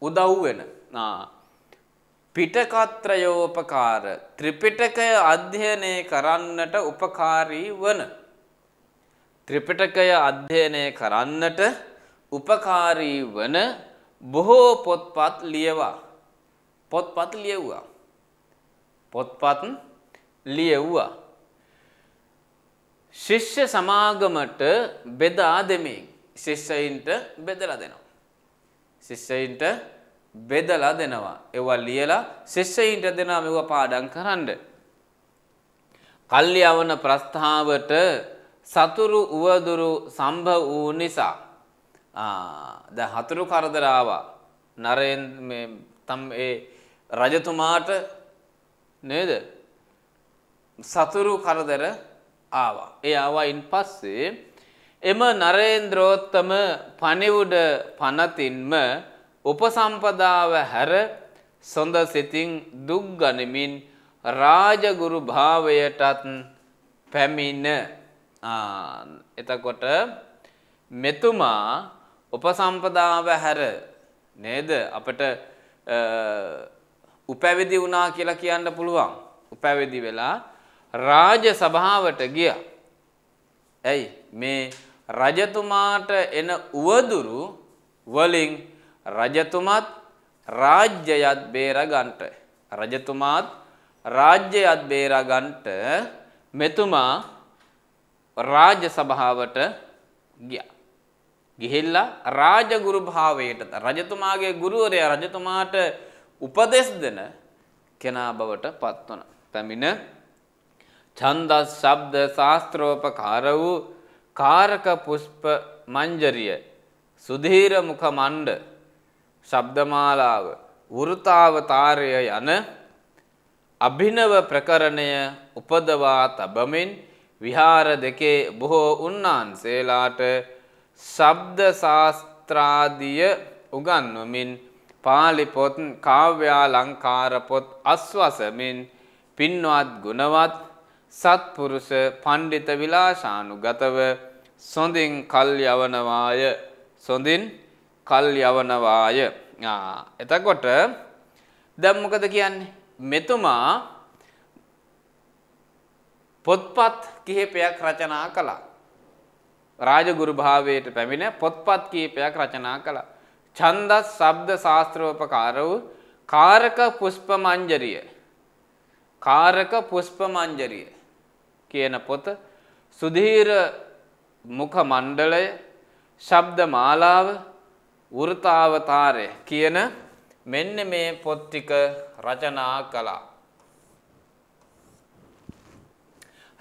උදව් වෙන පිටකත්‍රයෝපකාර ත්‍රිපිටකය අධ්‍යයනය කරන්නට උපකාරී වන ත්‍රිපිටකය අධ්‍යයනය කරන්නට උපකාරී වන බොහෝ පොත්පත් ලියවා පොත්පත් ලියව්වා පොත්පත් ලියව්වා ශිෂ්‍ය සමාගමට බෙදා දෙමින් ශිෂ්‍යයින්ට බෙදලා දෙනවා. ශිෂ්‍යයින්ට බෙදලා දෙනවා. ඒවා ලියලා ශිෂ්‍යයින්ට දෙනවා මෙව පාඩම් කරන්න. කල්යවන ප්‍රස්ථාවට සතුරු උවදුරු සම්භව වූ නිසා ද හතුරු කරදරාවා නරයෙන් තම් ඒ රජතුමාට නේද සතුරු කරදර ආවා. ඒ ආවයින් පස්සේ එම නරේන්ද්‍රෝත්තම පණිවුඩ පනතින්ම උපසම්පදාව හැර සොඳ සිතින් දුක් ගනිමින් රාජගුරු භාවයටත් පැමිණ එතකොට මෙතුමා උපසම්පදාව හැර නේද අපට උපැවිදි වුණා කියලා කියන්න පුළුවන් උපැවිදි වෙලා රාජ සභාවට ගියා. ඇයි මේ රජතුමාට එන උවදුරු වලින් රජතුමත් රාජ්‍යයත් බේරගන්ට රජතුමාත් රාජ්‍යයත් බේරගන්ට මෙතුමා රාජ සභාවට ගියා. ගිහිල්ලා රාජගුරු භාවයට රජතුමාගේ ගුරුවරයා රජතුමාට උපදෙස් දෙන කෙනා බවට පත් වුණා. පැමිණ ඡන්දස් ශබ්ද ශාස්ත්‍රෝපකාර වූ කාරක පුෂ්ප මංජරිය සුධීර මුඛ මණ්ඩ ශබ්දමාලාව වෘතාවතාරය යන අභිනව ප්‍රකරණය උපදවා තබමින් විහාර දෙකේ බොහෝ උන්නාන්සේලාට ශබ්ද ශාස්ත්‍රාදිය උගන්වමින් පාලි පොත් කාව්‍යාලංකාර පොත් අස්වසමින් පින්වත් ගුණවත් සත්පුරුෂ පණ්ඩිත විලාශානුගතව සොඳින් කල් යවනවාය සොඳින් කල් යවනවාය එතකොට දැන් මොකද කියන්නේ මෙතුමා පොත්පත් කිහිපයක් රචනා කළා රාජගුරු භාවයට පැමිණ පොත්පත් කීපයක් රචනා කළා ඡන්දස් ශබ්ද ශාස්ත්‍රෝපකාර වූ කාරක පුෂ්පමංජරිය කාරක පුෂ්පමංජරිය කියන පොත සුධීර මුඛ මණ්ඩලය ශබ්ද මාලාව වෘතාවතාරය කියන මෙන්න මේ පොත් ටික රචනා කළා.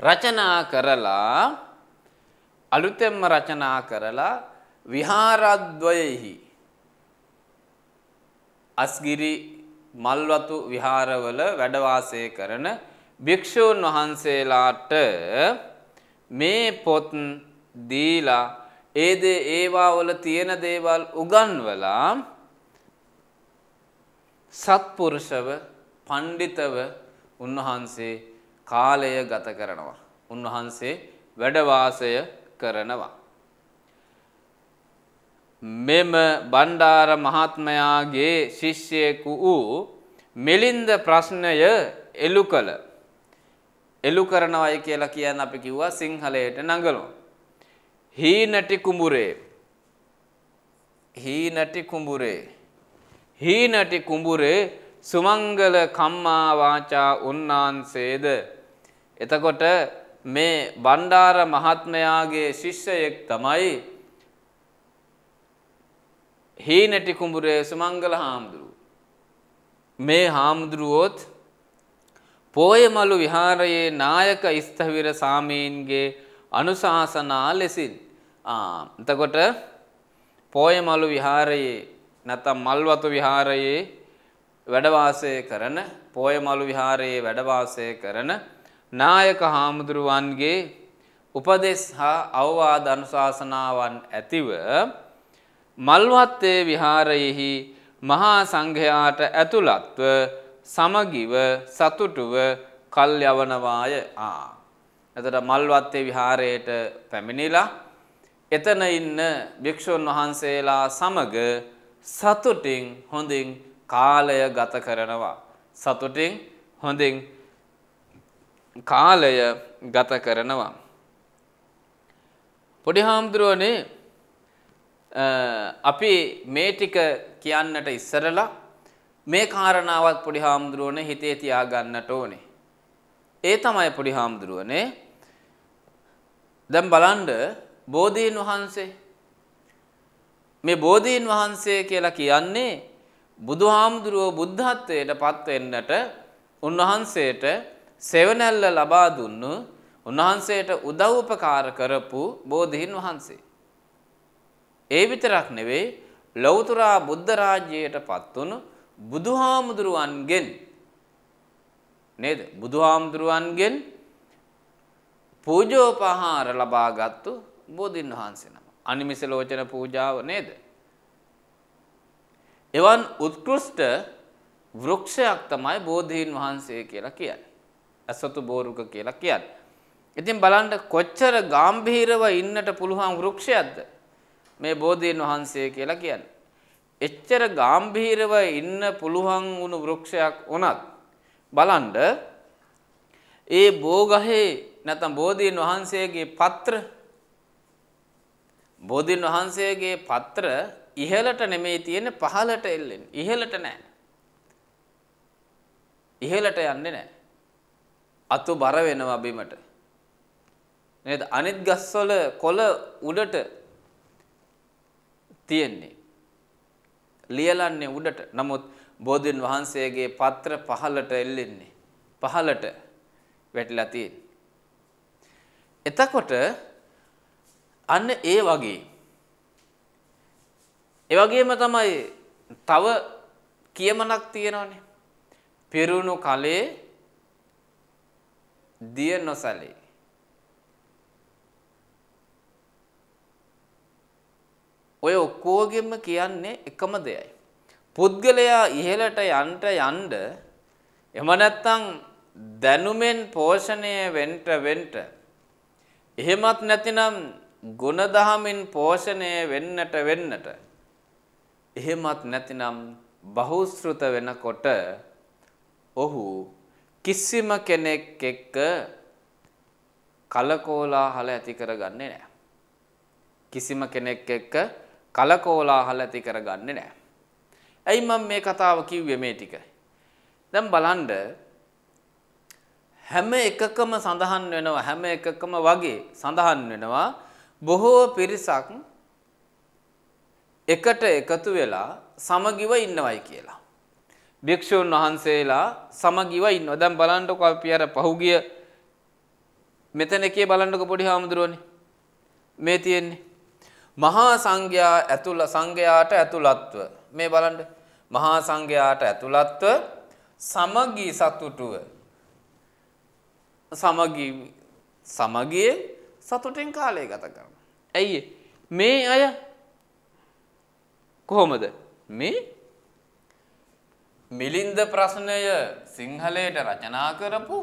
රචනා කරලා අලුතෙන්ම රචනා කරලා විහාරද්වයෙහි අස්ගිරි මල්වතු විහාරවල වැඩවාසය කරන භික්‍ෂූන් වහන්සේලාට මේ පොත් දීලා ඒද ඒවා වල තියෙන දේවල් උගන්වලා සත්පුරුෂව පණ්ඩිතව උන්වහන්සේ කාලය ගත කරනවා. උන්වහන්සේ වැඩවාසය කරනවා. මෙම බණ්ඩාර මහත්මයාගේ ශිෂ්‍යයෙකු වූ මිලින්ද ප්‍රශ්නය එළු කළ එලු කරනවයි කියලා කියන්න අපි කිව්වා සිංහලයට නඟලෝ. හීනටි කුඹුරේ හීනටි කුඹුරේ හීනටි කුඹුරේ සුමංගල කම්මා වාචා උන්නාන්සේද එතකොට මේ බණ්ඩාර මහත්මයාගේ ශිෂ්‍යයෙක් තමයි හීනටි කුඹුරේ සුමංගල හාමුදුරුව මේ හාමුදුරුවොත් පෝයමලු විහාරයේ නායක ස්ථවිර සාමීන්ගේ අනුශාසනා ලෙසින් එතකොට පෝයමලු විහාරයේ නැත්නම් මල්වතු විහාරයේ වැඩවාසය කරන පෝයමලු විහාරයේ වැඩවාසය කරන නායක හාමුදුරුවන්ගේ උපදෙස් හා අවවාද අනුශාසනාවන් ඇතිව මල්වත්තේ විහාරයෙහි මහා සංඝයාට ඇතුළත්ව සමගිව සතුටුව කල් යවනවාය ආ. එතට මල්වත්තේ විහාරයට පැමිණිලා එතන ඉන්න භික්‍ෂූන් වහන්සේලා සමග සතුටින් හොඳින් කාලය ගත කරනවා. සතුටින් හොඳින් කාලය ගත කරනවා. පොඩි හාමුදුරුවනේ අපි මේ ටික කියන්නට ඉස්සරලා මේ කාරණාවත් පොඩි හාමුදුරුවනේ හිතේ තියාගන්නට ඕනේ. ඒ තමයි පොඩි හාමුදුරුවනේ දැන් බලන්න බෝධීන් වහන්සේ මේ බෝධීන් වහන්සේ කියලා කියන්නේ බුදුහාමුදුරුව බුද්ධත්වයට පත් වෙන්නට උන්වහන්සේට සෙවණැල්ල ලබා දුන්නු උන්වහන්සේට උදව් උපකාර කරපු බෝධීන් වහන්සේ. ඒ විතරක් නෙවෙයි ලෞතර බුද්ධ රාජ්‍යයට පත් වුණු බුදුහාමුදුරුවන්ගෙන් නේද බුදුහාමුදුරුවන්ගෙන් පූජෝපහාර ලබාගත්තු බෝධීන් වහන්සේ නම අනිමිස ලෝචන පූජාව නේද එවන් උත්කෘෂ්ට වෘක්ෂයක් තමයි බෝධීන් වහන්සේ කියලා කියන්නේ ඇසතු බෝරුක කියලා කියන්නේ ඉතින් බලන්න කොච්චර ගැඹීරව ඉන්නට පුළුවන් වෘක්ෂයක්ද මේ බෝධීන් වහන්සේ කියලා කියන්නේ එච්චර ගාම්භීරව ඉන්න පුළුවන් වුණු වෘක්ෂයක් වුණත් බලන්ඩ ඒ බෝගහේ නැතම් බෝධීන් වහන්සේගේ පත්‍ර බෝධීන් වහන්සේගේ පත්‍ර ඉහලට නෙමේ තියෙන පහලට එල්ලෙන් ඉහලට නෑ ඉහලට යන්නේ නෑ අතු බර වෙනවා බිමට නේද අනිත් ගස්වල කොළ උඩට තියෙන්නේ ලියලන්නේ උඩට. නමුත් බෝධීන් වහන්සේගේ පත්‍ර පහලට එල්ලෙන්නේ. පහලට වැටිලා තියෙන්නේ. එතකොට අන්න ඒ වගේ ඒ වගේම තමයි තව කියමනක් තියෙනවනේ. පිරුණු කලේ දිය නොසැලේ. ඔය ඔක්කොගෙම කියන්නේ එකම දෙයයි. පුද්ගලයා ඉහළට යන්ට යන්න එම නැත්තම් දැනුමෙන් පෝෂණය වෙන්ට වෙන්ට එහෙමත් නැතිනම් ගුණදහමින් පෝෂණය වෙන්නට වෙන්නට එහෙමත් නැතිනම් බහුශෘත වෙනකොට ඔහු කිසිම කෙනෙක් එක්ක කලකෝලාහල ඇති කරගන්නේ නැහැ. කිසිම කෙනෙක් එක්ක කලකෝලාහල ඇති කරගන්නේ නැහැ. ඇයි මම මේ කතාව කිව්වේ මේ ටික? දැන් බලන්න හැම එකකම සඳහන් වෙනවා හැම එකකම වගේ සඳහන් වෙනවා බොහෝ පිරිසක් එකට එකතු වෙලා සමගිව ඉන්නවයි කියලා. භික්ෂූන් වහන්සේලා සමගිව ඉන්නවා. දැන් බලන්නකො අපි අර පහුගිය මෙතන එකේ බලන්නකො පොඩි හාමුදුරුවනේ. මේ තියෙන්නේ මහා සංඝයා ඇතුළ සංඝයාට ඇතුළත්ව මේ බලන්න මහා සංඝයාට ඇතුළත්ව සමගී සතුටුව සමගී සමගියේ සතුටින් කාලය ගත කරනවා. ඇයි මේ අය කොහොමද මේ මිලින්ද ප්‍රශ්නය සිංහලයට රචනා කරපු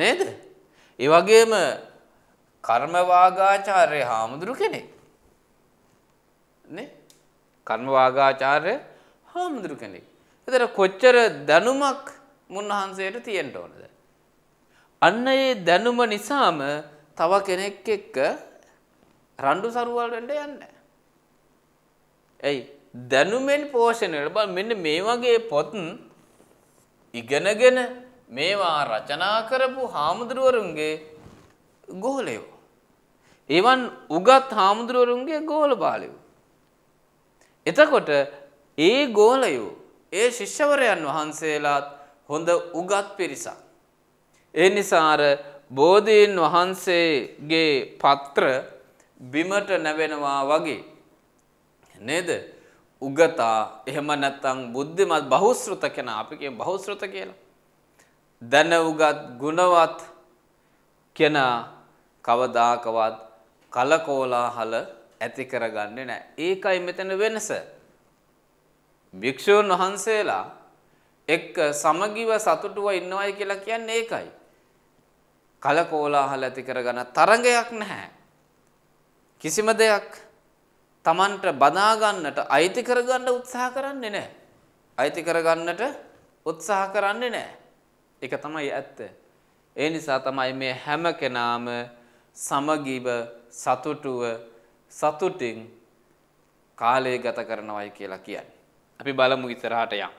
නේද? ඒ වගේම කර්මවාගාචාර්ය හාමුදුරු කෙනෙක්. නේ? කර්මවාගාචාර්ය හාමුදුරු කෙනෙක්. එතන කොච්චර දැනුමක් මුන්නහන්සේට තියෙන්න ඕනද? අන්න ඒ දැනුම නිසාම තව කෙනෙක් එක්ක රණ්ඩු සරුවල් වෙන්න යන්නේ. ඇයි? දැනුමෙන් පෝෂණය වෙලා මෙන්න මේ වගේ පොත් ඉගෙනගෙන මේවා රචනා කරපු හාමුදුරුවරුන්ගේ ගෝලයෝ එවන් උගත් හාමුදුරුවරුන්ගේ ගෝල බාලයෝ. එතකොට ඒ ගෝලයෝ ඒ ශිෂ්‍යවරයන් වහන්සේලාත් හොඳ උගත් පිරිසක්. ඒ නිසාර බෝධීන් වහන්සේගේ පත්‍ර බිමට නැවෙනවා වගේ. නේද උගතා එහෙම නැත්තං බුද්ධිමත් බහුස්ෘත කෙන අපි කිය බහුස්ෘත කියලා. දැන උගත් ගුණවත් කෙනා කවදාකවත් කලකෝලාහල ඇති කරගන්නේ නැහැ. ඒකයි මෙතන වෙනස. භික්ෂූන් වහන්සේලා එක්ක සමගිව සතුටුව ඉන්නවයි කියලා කියන්නේ ඒකයි. කලකෝලාහල ඇති කරගන්න තරඟයක් නැහැ. කිසිම දෙයක් Tamanට බදා ගන්නට අයිති කරගන්න උත්සාහ කරන්නේ නැහැ. අයිති කරගන්නට උත්සාහ කරන්නේ නැහැ. ඒක තමයි ඇත්ත. ඒ නිසා තමයි මේ හැම කෙනාම සමගිව සතුටුව සතුටින් කාලය ගත කරනවයි කියලා කියන්න. අපි බලමු ඉතරහට යම්.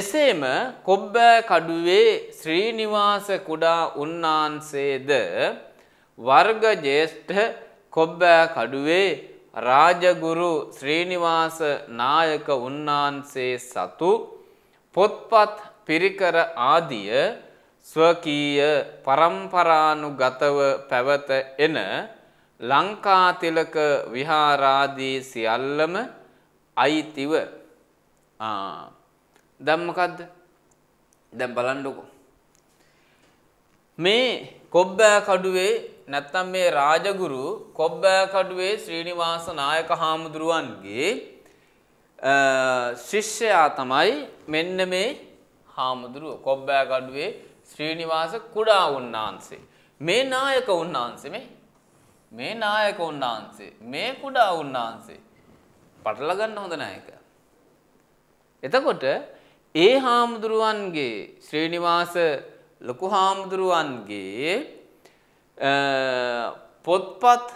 එසේම කොබ්බෑ කඩුවේ ශ්‍රීනිවාස කුඩා උන්නාන්සේද වර්ග ජේෂ්ඨ කොබ්බෑ කඩුවේ රාජගුරු ශ්‍රීනිවාස නායක උන්නාන්සේ සතු පොත්පත් පිරිකර ආදිය ස්වකීය પરම්පරානුගතව පැවත එන ලංකාතිලක විහාරාදී සියල්ලම අයිතිව ආ දැන් මොකද්ද දැන් බලන්නකෝ මේ කොබ්බෑ කඩුවේ නැත්තම් මේ රාජගුරු කොබ්බෑ කඩුවේ ශ්‍රීනිවාස නායක හාමුදුරුවන්ගේ ශිෂ්‍යයා තමයි මෙන්න මේ හාමුදුරුව කොබ්බෑ කඩුවේ ශ්‍රීනිවාස කුඩා උන්නාන්සේ. මේ නායක උන්නාන්සේ මේ මේ නායක උන්නාන්සේ මේ කුඩා උන්නාන්සේ පටල ගන්න හොඳ නායක. එතකොට ඒ හාමුදුරුවන්ගේ ශ්‍රීනිවාස ලොකු හාමුදුරුවන්ගේ පොත්පත්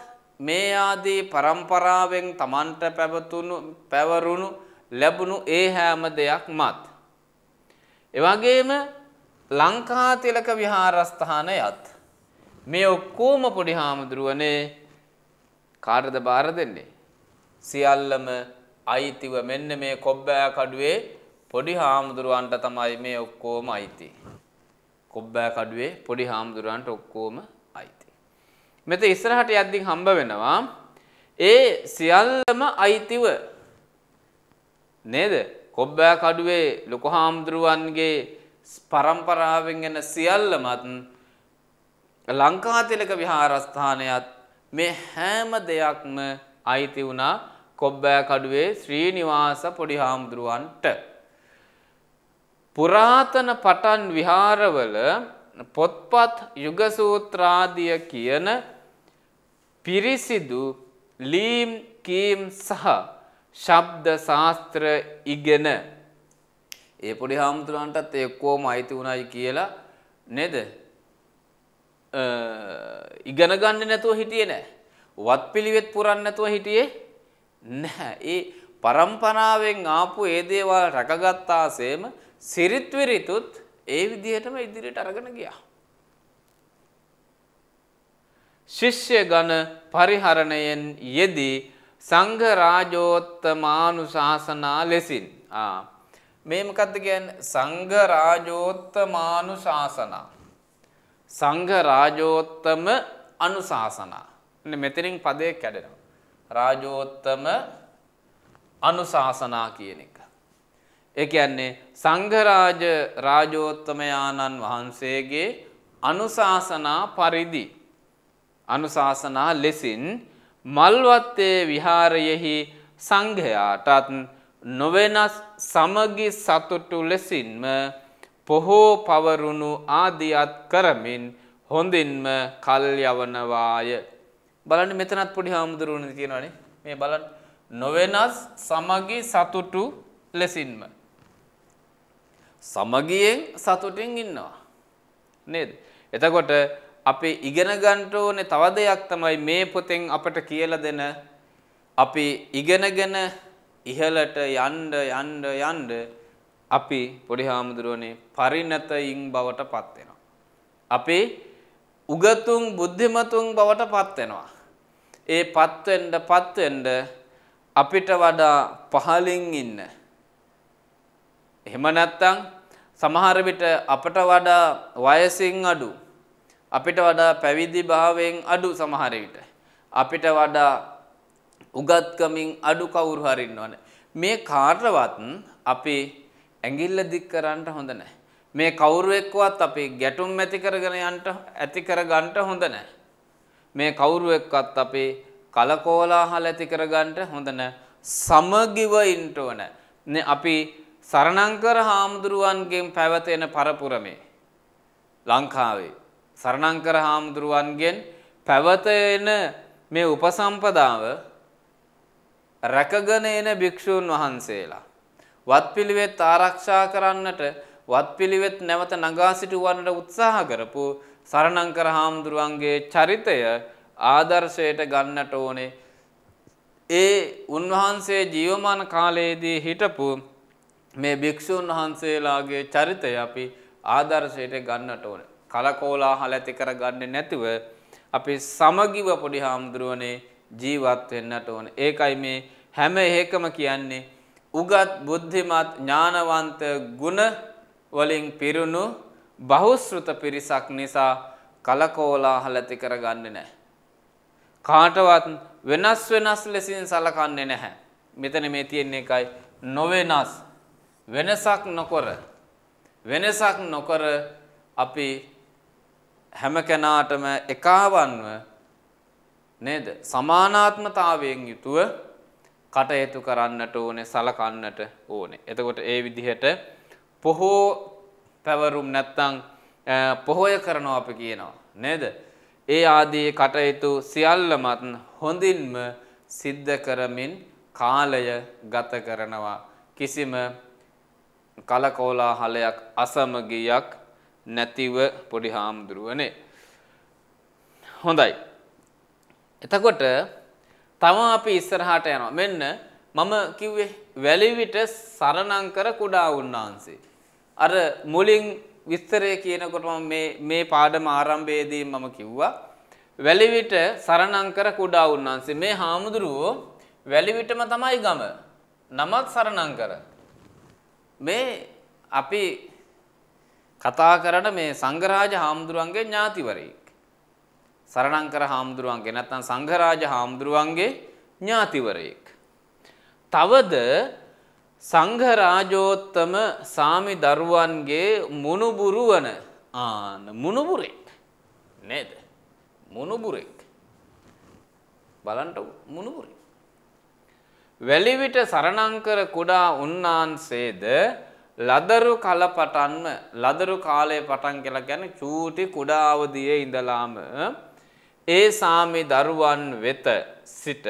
මේ ආදී પરම්පරාවෙන් Tamanට පැවතුණු පැවරුණු ලැබුණු ඒ හැම දෙයක් මත්. එවැගේම ලංකාතිලක විහාරස්ථානයත් මේ ඔක්කෝම පොඩි හාමුදුරුවනේ කාර්ද බාර දෙන්නේ. සියල්ලම අයිතිව මෙන්න මේ කොබ්බෑ කඩුවේ පොඩි හාමුදුරුවන්ට තමයි මේ ඔක්කෝම අයිති. කොබ්බෑ කඩුවේ පොඩි හාමුදුරුවන්ට ඔක්කෝම අයිති. මෙත ඉස්සරහට යද්දි හම්බ වෙනවා ඒ සියල්ලම අයිතිව නේද කොබ්බෑ කඩුවේ ලොකු හාමුදුරුවන්ගේ පරම්පරාවෙන් එන සියල්ලමත් ලංකාතිලක විහාරස්ථානයත් මේ හැම දෙයක්ම අයිති වුණා කොබ්බෑ කඩුවේ ශ්‍රීනිවාස පොඩි හාමුදුරුවන්ට. පුරාතන පටන් විහාරවල පොත්පත් යුගසූත්‍රාදිය කියන පිරිසිදු ලීම් කීම් සහ ශබ්ද ශාස්ත්‍ර ඉගෙන ඒ පොඩි හාමුදුරන්ටත් ඒ ඔක්කොම අයිති වුණයි කියලා නේද? ඉගෙන ගන්න නැතුව හිටියේ නෑ. වත්පිළිවෙත් පුරන්න නැතුව හිටියේ නැහැ. ඒ પરම්පරාවෙන් ආපු ඒ දේවල් රැකගත්තාseම සිරිත් විරිතුත් ඒ විදිහටම ඉදිරියට අරගෙන ගියා. ශිෂ්‍ය ගණ පරිහරණයෙන් යෙදී සංඝ රාජෝත්තමානුශාසනා ලෙසින් ආ මේ මොකද්ද කියන්නේ සංඝ රාජෝත්තමානු ශාසන සංඝ රාජෝත්තම අනුශාසන මෙතනින් පදයක් කැඩෙනවා රාජෝත්තම අනුශාසනා කියන එක ඒ කියන්නේ සංඝ රාජ රාජෝත්තමයාණන් වහන්සේගේ අනුශාසනා පරිදි අනුශාසනා ලෙසින් මල්වත්තේ විහාරයෙහි සංඝයාටත් නොවෙනස් සමගි සතුටු ලෙසින්ම පොහෝ පවරුණු ආදියත් කරමින් හොඳින්ම කල් යවනවාය. බලන්න මෙතනත් පොඩි හාමුදුරුවන තියෙනවානේ මේ බලන්න නොවෙනස් සමගි සතුටු ලෙසින්ම. සමගියෙන් සතුටින් ඉන්නවා. නේද. එතකොට අපි ඉගෙන ගන්ට ඕනේ තව දෙයක් තමයි මේ පොතෙන් අපට කියල දෙන අපි ඉගෙනගෙන ඉහළට යන්න යන්න යන්න අපි පොඩි හාමුදුරුවනේ පරිණතයින් බවට පත් වෙනවා. අපි උගතුන් බුද්ධිමතුන් බවට පත් වෙනවා. ඒ පත් වෙන්න පත් වෙන්න අපිට වඩා පහලින් ඉන්න. එහෙම නැත්නම් සමහර විට අපට වඩා වයසින් අඩු අපිට වඩා පැවිදි භාවයෙන් අඩු සමහර විට අපිට වඩා උගත්කමින් අඩු කවුරු හරි ඉන්නවනේ. මේ කාර්යවත් අපේ ඇඟිල්ල දික් කරන්න හොඳ නැහැ. මේ කවුරු එක්කවත් අපේ ගැටුම් ඇති කරගෙන යන්න ඇති කර ගන්නට හොඳ නැහැ. මේ කවුරු එක්කවත් අපේ කලකෝලාහල ඇති කර ගන්නට හොඳ නැහැ. සමගිව ඉන්න ඕනේ. නේ අපි සරණංකර හාමුදුරුවන්ගෙන් පැවතෙන පරපුර මේ ලංකාවේ සරණංකර හාමුදුරුවන්ගෙන් පැවතෙන මේ උපසම්පදාව රැකගෙන එන භික්ෂූන් වහන්සේලා. වත්පිළිවෙත් ආරක්ෂා කරන්නට වත්පිළිවෙත් නැවත නගා සිටුවන්නට උත්සාහ කරපු සරණංකර හාමුදුරුවන්ගේ චරිතය ආදර්ශයට ගන්නට ඕනේ. ඒ උන්වහන්සේ ජීවමාන කාලයේදී හිටපු මේ භික්‍ෂූන් වහන්සේලාගේ චරිතය අපි ආදර්ශයට ගන්නට ඕන. කලකෝලා හල ඇති කර ගන්න නැතිව අපි සමගිව පොඩි හාමුදුරුවනේ ජීවත් වෙන්නට ඕන. ඒකයි මේ හැම එකම කියන්නේ උගත් බුද්ධිමත් ඥානවන්ත ගුණ වලින් පිරුණු බහුශෘත පිරිසක් නිසා කලකෝලාහල ඇති කරගන්නේ නැහැ. කාටවත් වෙනස් වෙනස් ලෙසින් සලකන්නේ නැහැ. මෙතන මේ තියෙන එකයි නොවෙනස් වෙනසක් නොකර වෙනසක් නොකර අපි හැම කෙනාටම එකවන්ව නේද සමානාත්මතාවයෙන් යුතුව කටයුතු කරන්නට ඕනේ සලකන්නට ඕනේ. එතකොට ඒ විදිහට පොහෝ පැවරුම් නැත්තං පොහොය කරනවා අපි කියනවා නේද? ඒ ආදී කටයුතු සියල්ලමත් හොඳින්ම සිද්ධ කරමින් කාලය ගත කරනවා. කිසිම කලකෝලාහලයක් අසමගියක් නැතිව පොඩි හාමුදුරුවනේ. හොඳයි එතකොට තව අපි ඉස්සරහට යනවා. මෙන්න මම කිව්වේ වැලිවිට සරණංකර කුඩා වුණාන්සේ. අර මුලින් විස්තරය කියනකොට මම මේ මේ පාඩම ආරම්භයේදී මම කිව්වා වැලිවිට සරණංකර කුඩා වුණාන්සේ මේ හාමුදුරුවෝ වැලිවිටම තමයි ගම. නමත් සරණංකර. මේ අපි කතා කරන මේ සංගරාජ හාමුදුරුවන්ගේ ඥාතිවරයෙක්. සරණංකර හාමුදුරුවන්ගේ නැත්නම් සංඝරාජ හාමුදුරුවන්ගේ ඥාතිවරයෙක්. තවද සංඝරාජෝත්තම සාමි දරුවන්ගේ මුණුබුරු වන ආන මුණුබුරෙක් නේද? මුණුබුරෙක්. බලන්න මුණුබුරෙක්. වැලිවිට සරණංකර කුඩා උන්නාන්සේද ලදරු කල පටන්ම ලදරු කාලය පටන් කියලා ගැන චූටි කුඩා අවදියේ ඉඳලාම ඒ සාමි දරුවන් වෙත සිට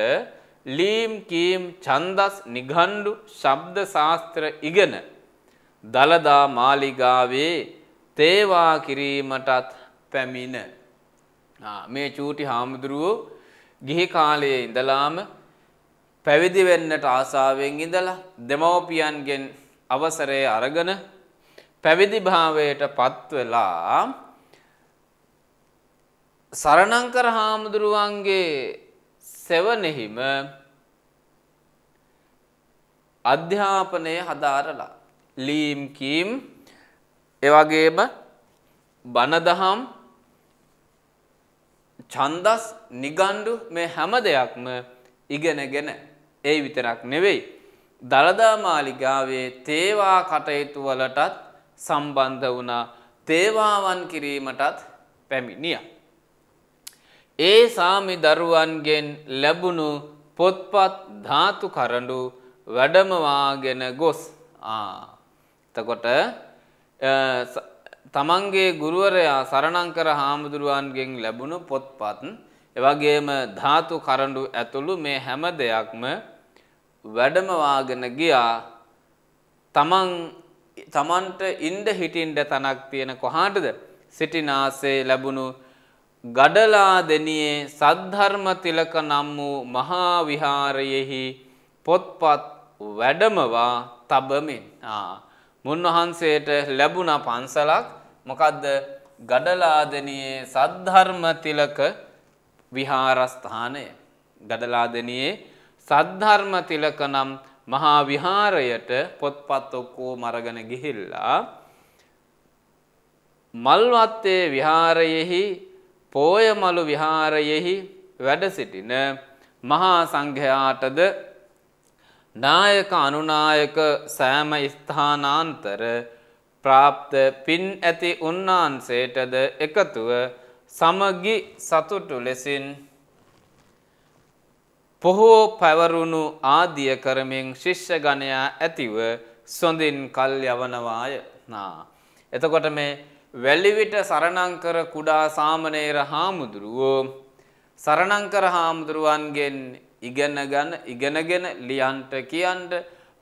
ලීම් කීම් ඡන්දස් නිඝණ්ඩු ශබ්ද ශාස්ත්‍ර ඉගෙන දලදා මාලිගාවේ තේවා කිරීමටත් පැමිණ මේ චූටි හාමුදුරුවෝ ගිහි කාලයේ ඉඳලාම පැවිදි වෙන්නට ආසාවෙන් ඉඳලා දෙමව්පියන්ගෙන් අවසරය අරගෙන පැවිදි භාවයට පත් වෙලා සරණංකර හාමුදුරුවන්ගේ සෙවනෙහිම අධ්‍යාපනය හදාරලා ලීම් කීම් එවගේම බණදහම් ඡන්දස් නිගණ්ඩු මේ හැම දෙයක්ම ඉගෙනගෙන ඒ විතරක් නෙවෙයි දළදා මාලිගාවේ තේවා කටයුතු වලටත් සම්බන්ධ වුණා තේවාවන් කිරීමටත් පැමිණියා ඒ සාමි දරුවන්ගෙන් ලැබුණු පොත්පත් ධාතු කරඬු වැඩමවාගෙන ගොස් ආ එතකොට තමන්ගේ ගුරුවරයා සරණංකර හාමුදුරුවන්ගෙන් ලැබුණු පොත්පත් එවගේම ධාතු කරඬු ඇතුළු මේ හැම දෙයක්ම වැඩමවාගෙන ගියා තමන් තමන්ට ඉන්ඩ හිටින්ඩ තනක් තියෙන කොහාටද සිටිනාසේ ලැබුණු ගඩලාදෙනියේ සද්ධර්ම තිලක නම් වූ මහා විහාරයෙහි පොත්පත් වැඩමවා තබමින් මුන්වහන්සේට ලැබුණ පන්සලක් මොකද්ද ගඩලාදෙනියේ සද්ධර්ම තිලක විහාරස්ථානය ගඩලාදෙනියේ සද්ධර්ම තිලක නම් මහා විහාරයට පොත්පත් ඔක්කෝම අරගෙන ගිහිල්ලා මල්වත්තේ විහාරයෙහි පෝයමළු විහාරයෙහි වැඩ සිටින මහා සංඝයාටද නායක අනුනායක සෑම ස්ථානාන්තර ප්‍රාප්ත පින් ඇති උන්නාන්සේටද එකතුව සමගි සතුටු ලෙසින් පොහෝ පැවරුණු ආදිය කරමින් ශිෂ්‍යගණයා ඇතිව සොඳින් කල් යවනවාය නා. එතකොට මේ වැලිවිට සරණංකර කුඩා සාමනේර හාමුදුරුවෝ සරණංකර හාමුදුරුවන්ගෙන් ඉගෙන ගන්න ඉගෙනගෙන ලියන්ට කියන්ට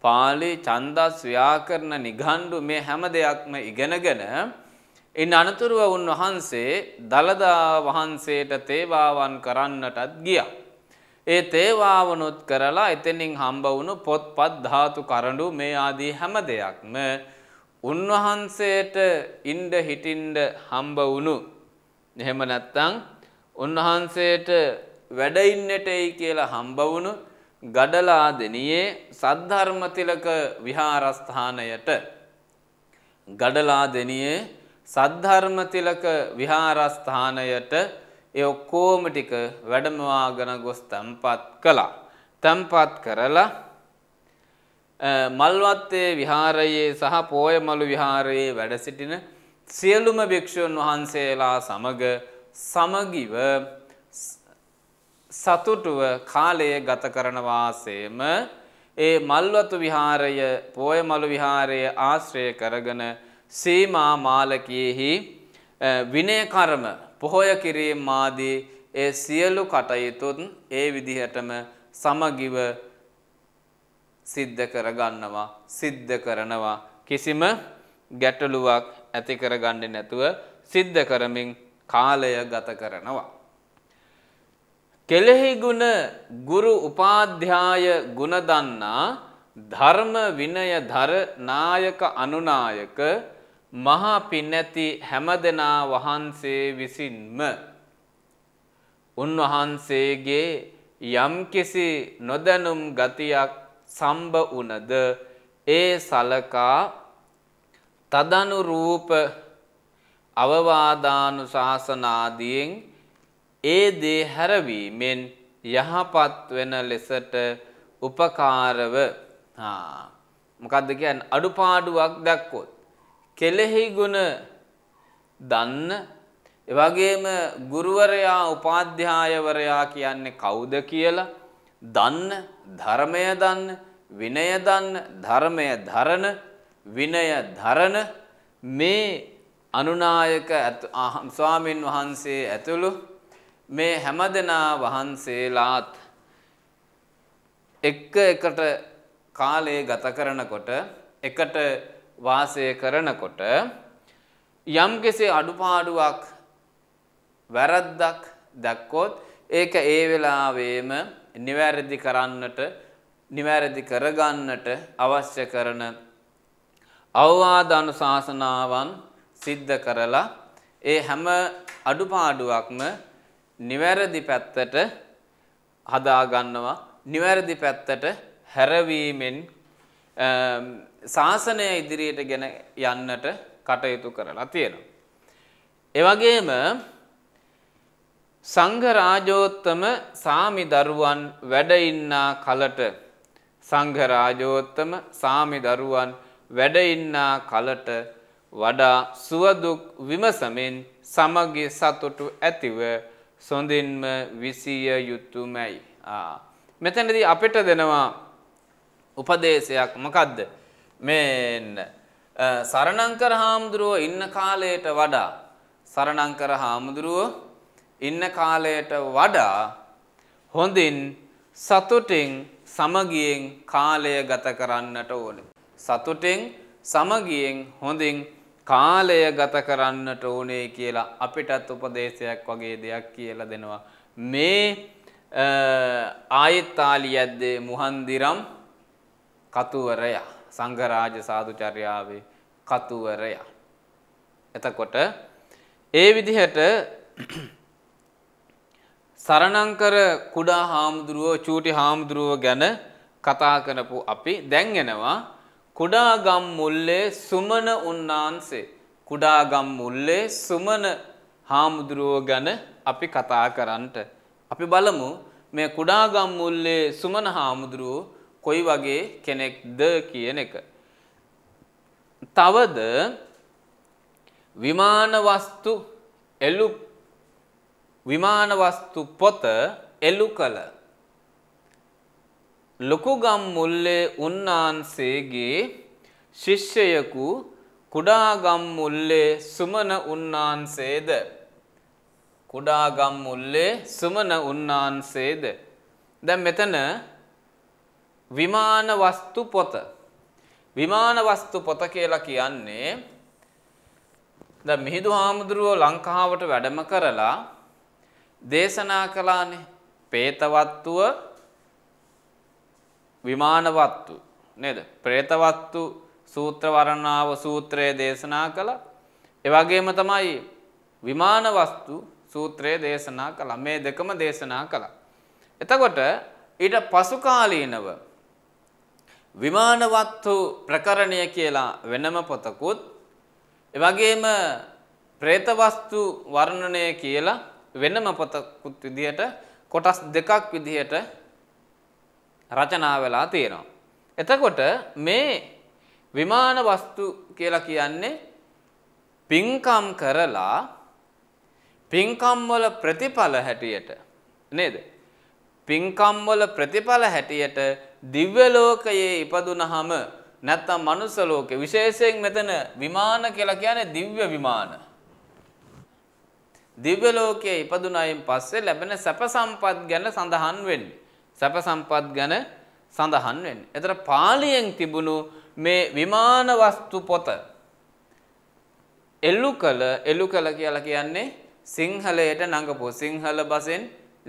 පාලි ඡන්දස් ව්‍යාකරණ නිඝණ්ඩු මේ හැම දෙයක්ම ඉගෙනගෙන ඉන් අනතුරුව උන්වහන්සේ දලදා වහන්සේට තේවාවන් කරන්නටත් ගියා. ඒ තේවාවනොත් කරලා එතනින් හම්බ වුණු පොත්පත් ධාතු කරඬු මේ ආදී හැම දෙයක්ම උන්වහන්සේට ඉන්ඩ හිටින්ඩ හම්බ වුණු එහෙම නැත්තං උන්වහන්සේට වැඩඉන්නටයි කියලා හම්බ වුණු ගඩලා දෙනයේ සද්ධර්මතිලක විහාරස්ථානයට ගඩලා දෙනයේ සද්ධර්මතිලක විහාරස්ථානයට ඒ ඔක්කෝම ටික වැඩමවාගෙන ගොස් තැම්පත් කළා. තැම්පත් කරලා මල්වත්තේ විහාරයේ සහ පෝයමළු විහාරයේ වැඩ සිටින සියලුම භික්‍ෂූන් වහන්සේලා සමග සමගිව සතුටුව කාලය ගත කරන වාසේම ඒ මල්වතු විහාරය පෝයමළු විහාරය ආශ්‍රය කරගෙන සීමා මාලකයෙහි විනය කර්ම පොහොය කිරීම් මාදී ඒ සියලු කටයුතුන් ඒ විදිහටම සමගිව සිද්ධ කරගන්නවා සිද්ධ කරනවා කිසිම ගැටලුවක් ඇති කරගන්නේ නැතුව සිද්ධ කරමින් කාලය ගත කරනවා. කෙලෙහි ගුණ ගුරු උපාධ්‍යාය ගුණ දන්නා ධර්ම විනය ධර නායක අනුනායක මහා පින්නැති හැමදෙනා වහන්සේ විසින්ම උන්වහන්සේගේ යම්කිසි නොදැනුම් ගතියක් සම්බඋනද ඒ සලකා තදනුරූප අවවාදානු ශාසනාදියෙන් ඒ දේ හැරවීමෙන් යහපත් වෙන ලෙසට උපකාරව මොකක්ද කියන්න අඩුපාඩුවක් දැක්කොත් කෙලෙහි ගුණ දන්න එවගේම ගුරුවරයා උපාධ්‍යායවරයා කියන්නේ කවුද කියලා දන්න ධර්මය දන්න විනය දන්න ධර්මය ධරන විනය ධරන මේ අනුනායක ස්වාමින් වහන්සේ ඇතුළු මේ හැමදෙනා වහන්සේලාත් එක්ක එකට කාලයේ ගත කරනකොට එකට වාසය කරනකොට යම් කෙසේ අඩුපාඩුවක් වැරද්දක් දැක්කොත් ඒක ඒ වෙලාවේම නිවැරදි කරන්නට නිවැරදි කරගන්නට අවශ්‍ය කරන අවවාද අනුශාසනාවන් සිද්ධ කරලා ඒ හැම අඩුපාඩුවක්ම නිවැරදි පැත්තට හදාගන්නවා නිවැරදි පැත්තට හැරවීමෙන් ශාසනය ඉදිරියට ගෙන යන්නට කටයුතු කරලා තියෙනවා. එවගේම සංඝරාජෝත්තම සාමිදරුවන් වැඩඉන්නා කලට සංඝරාජෝත්තම සාමිදරුවන් වැඩඉන්නා කලට වඩා සුවදුක් විමසමෙන් සමග සතුටු ඇතිව සොඳින්ම විසිය යුතුමැයි. මෙතැනදී අපිට දෙනවා උපදේශයක් මොකක්ද මේ සරණංකර හාමුදුරුවෝ ඉන්න කාලයට වඩා සරණංකර හාමුදුරුවෝ ඉන්න කාලයට වඩා හොඳින් සතුටින් සමගියෙන් කාලය ගත කරන්නට ඕන. සතුටින් සමගියෙන් හොඳින් කාලය ගත කරන්නට ඕනේ කියලා අපිටත් උපදේශයක් වගේ දෙයක් කියලා දෙනවා. මේ ආයත්තාලි ඇද්දේ මුහන්දිරම් කතුවරයා සංඝරාජ සාධචර්යාවේ කතුවරයා. එතකොට ඒ විදිහට සරණංකර කුඩා හාමුදුරුවෝ චූටි හාමුදුරුවෝ ගැන කතා කරපු අපි දැන් එනවා කුඩාගම් මුල්ලේ සුමන උන්නාන්සේ කුඩාගම් මුල්ලේ සුමන හාමුදුරුවෝ ගැන අපි කතා කරන්නට අපි බලමු මේ කුඩාගම් මුල්ලේ සුමන හාමුදුරුවෝ කොයි වගේ කෙනෙක්ද කියන එක තවද විමාන වස්තු එලුප් විමානවස්තු පොත එළු කළ. ලොකුගම් මුල්ලේ උන්නාන්සේගේ ශිෂ්‍යයකු කුඩාගම් මුල්ලේ සුමන උන්නාන්සේද. කුඩාගම් මුල්ලේ සුමන උන්නාන්සේද. දැන් මෙතන විමාන වස්තු පොත. විමාන වස්තු පොත කියලා කියන්නේ දැන් මිහිඳු හාමුදුරුවෝ ලංකාවට වැඩම කරලා දේශනා කළානේ පේතවත්තුව විමානවත්තු නේද ප්‍රේතවත්තු සූත්‍ර වරණාව සූත්‍රයේ දේශනා කළා ඒ වගේම තමයි විමානවස්තු සූත්‍රයේ දේශනා කළා මේ දෙකම දේශනා කළා එතකොට ඊට පසු කාලීනව විමානවත්තු ප්‍රකරණය කියලා වෙනම පොතකුත් එවැගේම പ്രേතවස්තු වර්ණනය කියලා වෙනම පොතකුත් විදිහට කොටස් දෙකක් විදිහට රචනා වෙලා තියෙනවා. එතකොට මේ විමාන වස්තු කියලා කියන්නේ පින්කම් කරලා පින්කම් වල ප්‍රතිඵල හැටියට නේද? පින්කම් වල ප්‍රතිඵල හැටියට දිව්‍ය ලෝකයේ ඉපදුනහම නැත්නම් මනුස්ස ලෝකේ විශේෂයෙන් මෙතන විමාන කියලා කියන්නේ දිව්‍ය විමාන. දිව්‍ය ලෝකයේ ඉපදුනායින් පස්සේ ලැබෙන සැප සම්පත් ගැන සඳහන් වෙන්නේ. සැප සම්පත් ගැන සඳහන් වෙන්නේ. එතන පාලියෙන් තිබුණු මේ විමාන වස්තු පොත එල්ලු කළ එල්ලු කළ කියලා කියන්නේ සිංහලයට නඟපු සිංහල බසෙන්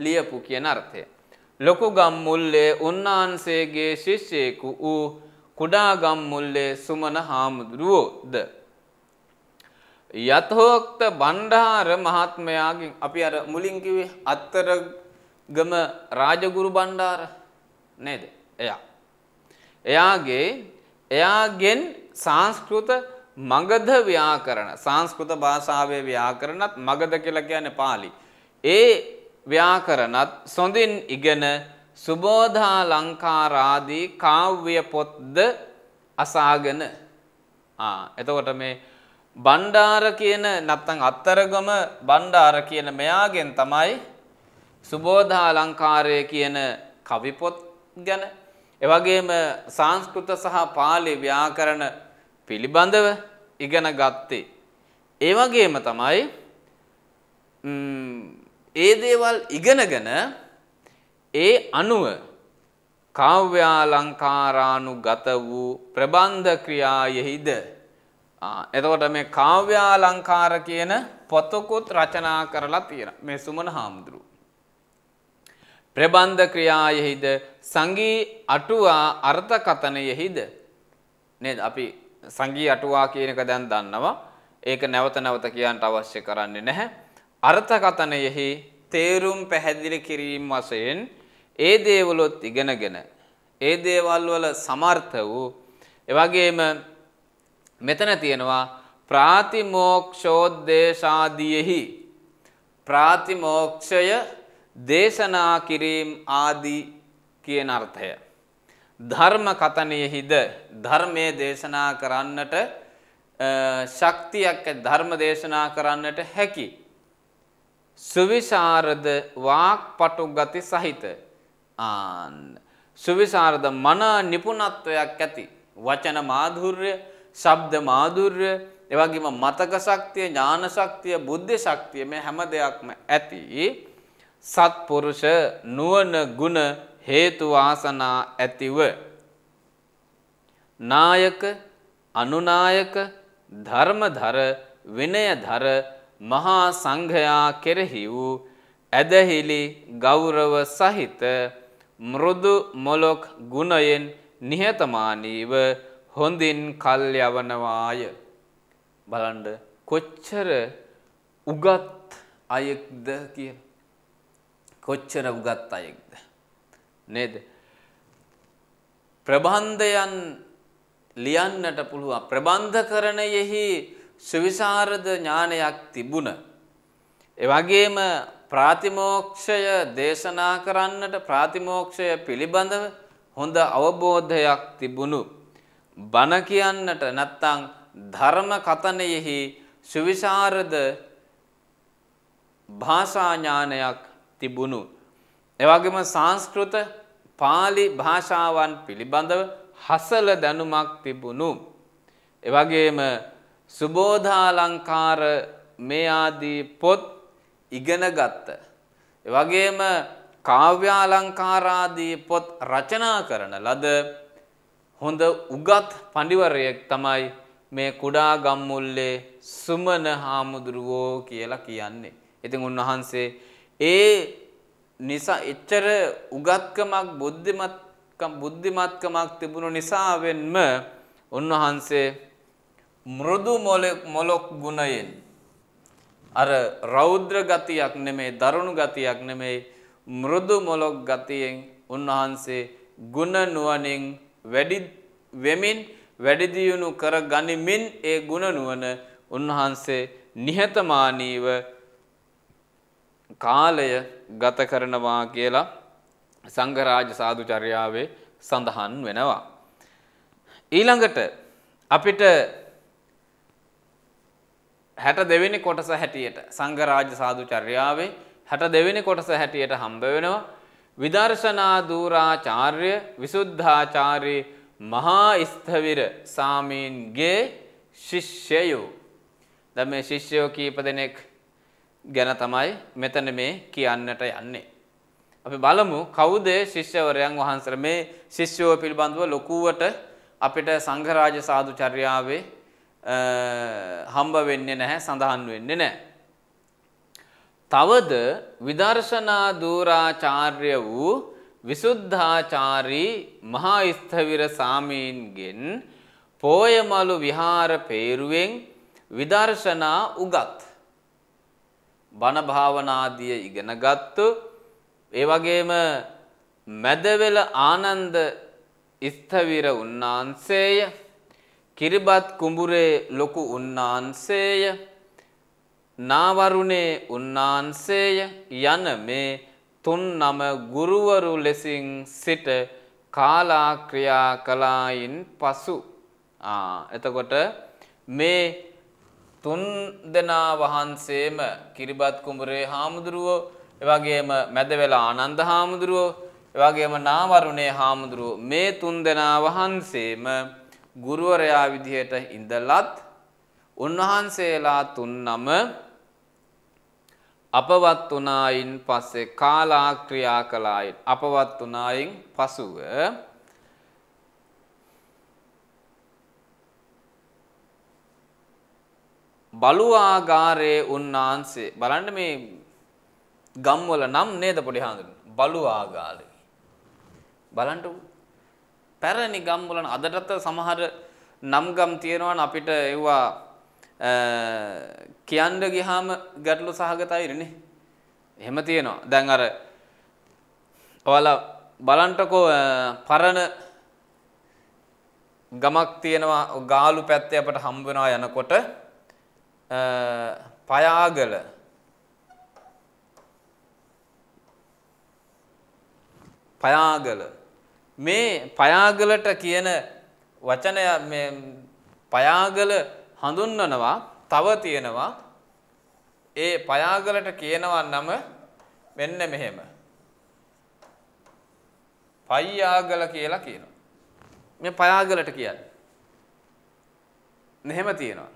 ලියපු කියන අර්ථය. ලොකු ගම්මුල්ලේ උන්නාන්සේගේ ශිෂ්‍යයෙකු වූ කුඩා ගම්මුල්ලේ සුමන හාමුදුරුවෝද යතෝක්ත බණ්ඩාර මහත්මයාගෙන් අපි අර මුලින් කිව්වේ අත්තරගම රාජගුරු බණ්ඩාර නේද? එයා. එයාගේ එයාගෙන් සංස්කෘත මගධ ව්‍යාකරණ සංස්කෘත භාෂාවේ ව්‍යාකරණත් මගධ කියලා කියන්නේ පාලි. ඒ ව්‍යාකරණත් සොඳින් ඉගෙන සුබෝධා ලංකාරාදී කාව්‍ය පොත්ද අසාගෙන ආ එතකොට මේ බණ්ඩාර කියන නැත්තං අත්තරගම බණ්ඩාර කියන මෙයාගෙන් තමයි සුබෝධා ලංකාරය කියන කවිපොත් ගැන එවගේම සංස්කෘත සහ පාලි ව්‍යාකරණ පිළිබඳව ඉගෙන ගත්තේ. ඒවගේම තමයි ඒ දේවල් ඉගෙනගෙන ඒ අනුව කාව්‍යාලංකාරානු ගත වූ ප්‍රබන්ධ ක්‍රියායෙහිද එතකොට මේ කාව්‍යාලංකාර කියන පොතකුත් රචනා කරලා තියෙන මේ සුමන හාමුදුරු. ප්‍රබන්ධ ක්‍රියායෙහිද සංගී අටුවා අර්ථකතනයෙහිද නේද අපි සංගී අටුවා කියන එක දැන් දන්නවා ඒක නැවත නැවත කියන්න අවශ්‍ය කරන්නේ නැහැ අර්ථකතනයෙහි තේරුම් පැහැදිලි කිරීම වශයෙන් ඒ දේවලොත් ඉගෙනගෙන ඒ දේවල් වල සමර්ථ වූ එවැගේම මෙතන තියෙනවා ප්‍රාතිමෝක්ෂෝද්දේශාදීයෙහි ප්‍රාතිමෝක්ෂය දේශනා කිරීම ආදී කියන අර්ථය. ධර්ම කතනයෙහිද ධර්මය දේශනා කරන්නට ශක්තියක් ධර්ම දේශනා කරන්නට හැකි. සුවිශාරද වාක් පටු ගති සහිත ආන්න. සුවිශාරද මනා නිපුණත්වයක් ඇති වචන මාධුර්ය ශබ්ද මාධුර්ය, ඒ වගේම මතක ශක්තිය, ඥාන ශක්තිය, බුද්ධි ශක්තිය මේ හැම දෙයක්ම ඇති සත්පුරුෂ නුවණ ගුණ හේතු වාසනා ඇතිව නායක අනුනායක ධර්මධර විනයධර මහා සංඝයා කෙරෙහි වූ ඇදහිලි ගෞරව සහිත මෘදු මොලොක් ගුණයෙන් නිහතමානීව හොඳින් කල් යවනවාය. බලන්ඩ කොච්චර උගත් අයෙක්ද කිය. කොච්චර උගත් අයෙක්ද. නේද. ප්‍රබන්ධයන් ලියන්නට පුළුවන් ප්‍රබන්ධ කරණයෙහි සුවිසාරද ඥානයක් තිබුණ. එවගේම ප්‍රාතිමෝක්ෂය දේශනා කරන්නට ප්‍රාතිමෝක්ෂය පිළිබඳව හොඳ අවබෝධයක් තිබුණු බණ කියන්නට නැත්තං ධර්ම කතනයෙහි සුවිශාරද භාෂාඥානයක් තිබුණු. එවගේම සංස්කෘත පාලි භාෂාවන් පිළිබඳව හසල දැනුමක් තිබුණු. එවගේම සුබෝධාලංකාර මේ ආදී පොත් ඉගෙන ගත්ත. එවගේම කාව්‍යාලංකාරාදී පොත් රචනා කරන ලද හොඳ උගත් පඬිවරයෙක් තමයි මේ කුඩා ගම්මුල්ලේ සුමන හාමුදුරුවෝ කියලා කියන්නේ. ඉතින් උන්වහන්සේ ඒ නිසා එච්චර උගත්කමක් බුද්ධිමත්කම් බුද්ධිමත්කමක් තිබුණු නිසා වෙන්ම උන්වහන්සේ මෘදු මොලොක් ගුණයෙන් අර රෞද්‍ර ගතියක් නෙමේ දරුණු ගතියක් නෙමේ මෘදු මොලොක් ගතියෙන් උන්වහන්සේ ගුණ නුවණින් වැඩි වෙමින් වැඩි දියුණු කර ගනිමින් ඒ ගුණ නුවණ උන්වහන්සේ නිහතමානීව කාලය ගත කරනවා කියලා සංඝරාජ සාදුචර්යාවේ සඳහන් වෙනවා. ඊළඟට අපිට හැට දෙවෙනි කොටස හැටියට සංඝරාජ සාදුචර්යාවේ හැට දෙවෙනි කොටස හැටියට හම්බ වෙනවා විදර්ශනා දූරාචාර්ය විසුද්ධාචාර්ය මහා ස්ථවිර සාමීන්ගේ ශිෂ්‍යයෝ. දැන් මේ ශිෂ්‍යයෝ කීප දෙනෙක් ගැන තමයි මෙතන මේ කියන්නට යන්නේ. අපි බලමු කවුද ශිෂ්‍යවරයන් වහන්සේ මේ ශිෂ්‍යෝ පිළිබඳව ලොකුවට අපිට සංඝරාජ සාදු චර්යාවේ හම්බ වෙන්නේ නැහැ සඳහන් වෙන්නේ නැහැ. තවද විදර්ශනා දූරාචාර්ය වූ විසුද්ධාචාරී මහා ස්ථවිර සාමීන්ගෙන් පෝයමලු විහාර පේරුවෙන් විදර්ශනා උගත් බණ භාවනාදිය ඉගෙනගත්තු ඒ වගේම මැදවෙල ආනන්ද ස්ථවිර උන්නාන්සේය කිරිබත් කුඹුරේ ලොකු උන්නාන්සේය නාවරුණේ උන්නාන්සේය යන මේ තුන් නම ගුරුවරු ලෙසින් සිට කාලාක්‍රියා කලායින් පසු එතකොට මේ තුන් දෙනා වහන්සේම කිරිබත් කුඹරේ හාමුදුරුවෝ එවගේම මැදවෙලා ආනන්ද හාමුදුරුවෝ එවගේම නාවරුණේ හාමුදුරුවෝ මේ තුන් දෙනා වහන්සේම ගුරුවරයා විදිහට ඉඳලත් උන්වහන්සේලා තුන්නම අපවත් වුණායින් පස්සේ කාලා ක්‍රියා කළායින් අපවත් වුණායින් පසුව බලුආගාරයේ උන්නාන්සේ බලන්න මේ ගම්වල නම් නේද පොඩි හාඳුන බලුආගාරය බලන්න පැරණි ගම්වල අදටත් සමහර නම් ගම් තියෙනවනේ අපිට ඒවා කියන්න ගියාම ගැටලු සහගතයිනේ. එහෙම තියෙනවා. දැන් අර ඔයාලා බලන්ටකෝ පරණ ගමක් තියෙනවා ගාලු පැත්තේ අපට හම්බ වෙනවා යනකොට පයාගල පයාගල මේ පයාගලට කියන වචනය මේ පයාගල හඳුන්වනවා තව තියෙනවා ඒ පයාගලට කියනවා නම මෙන්න මෙහෙම පයාගල කියලා කියනවා මේ පයාගලට කියන්නේ මෙහෙම තියෙනවා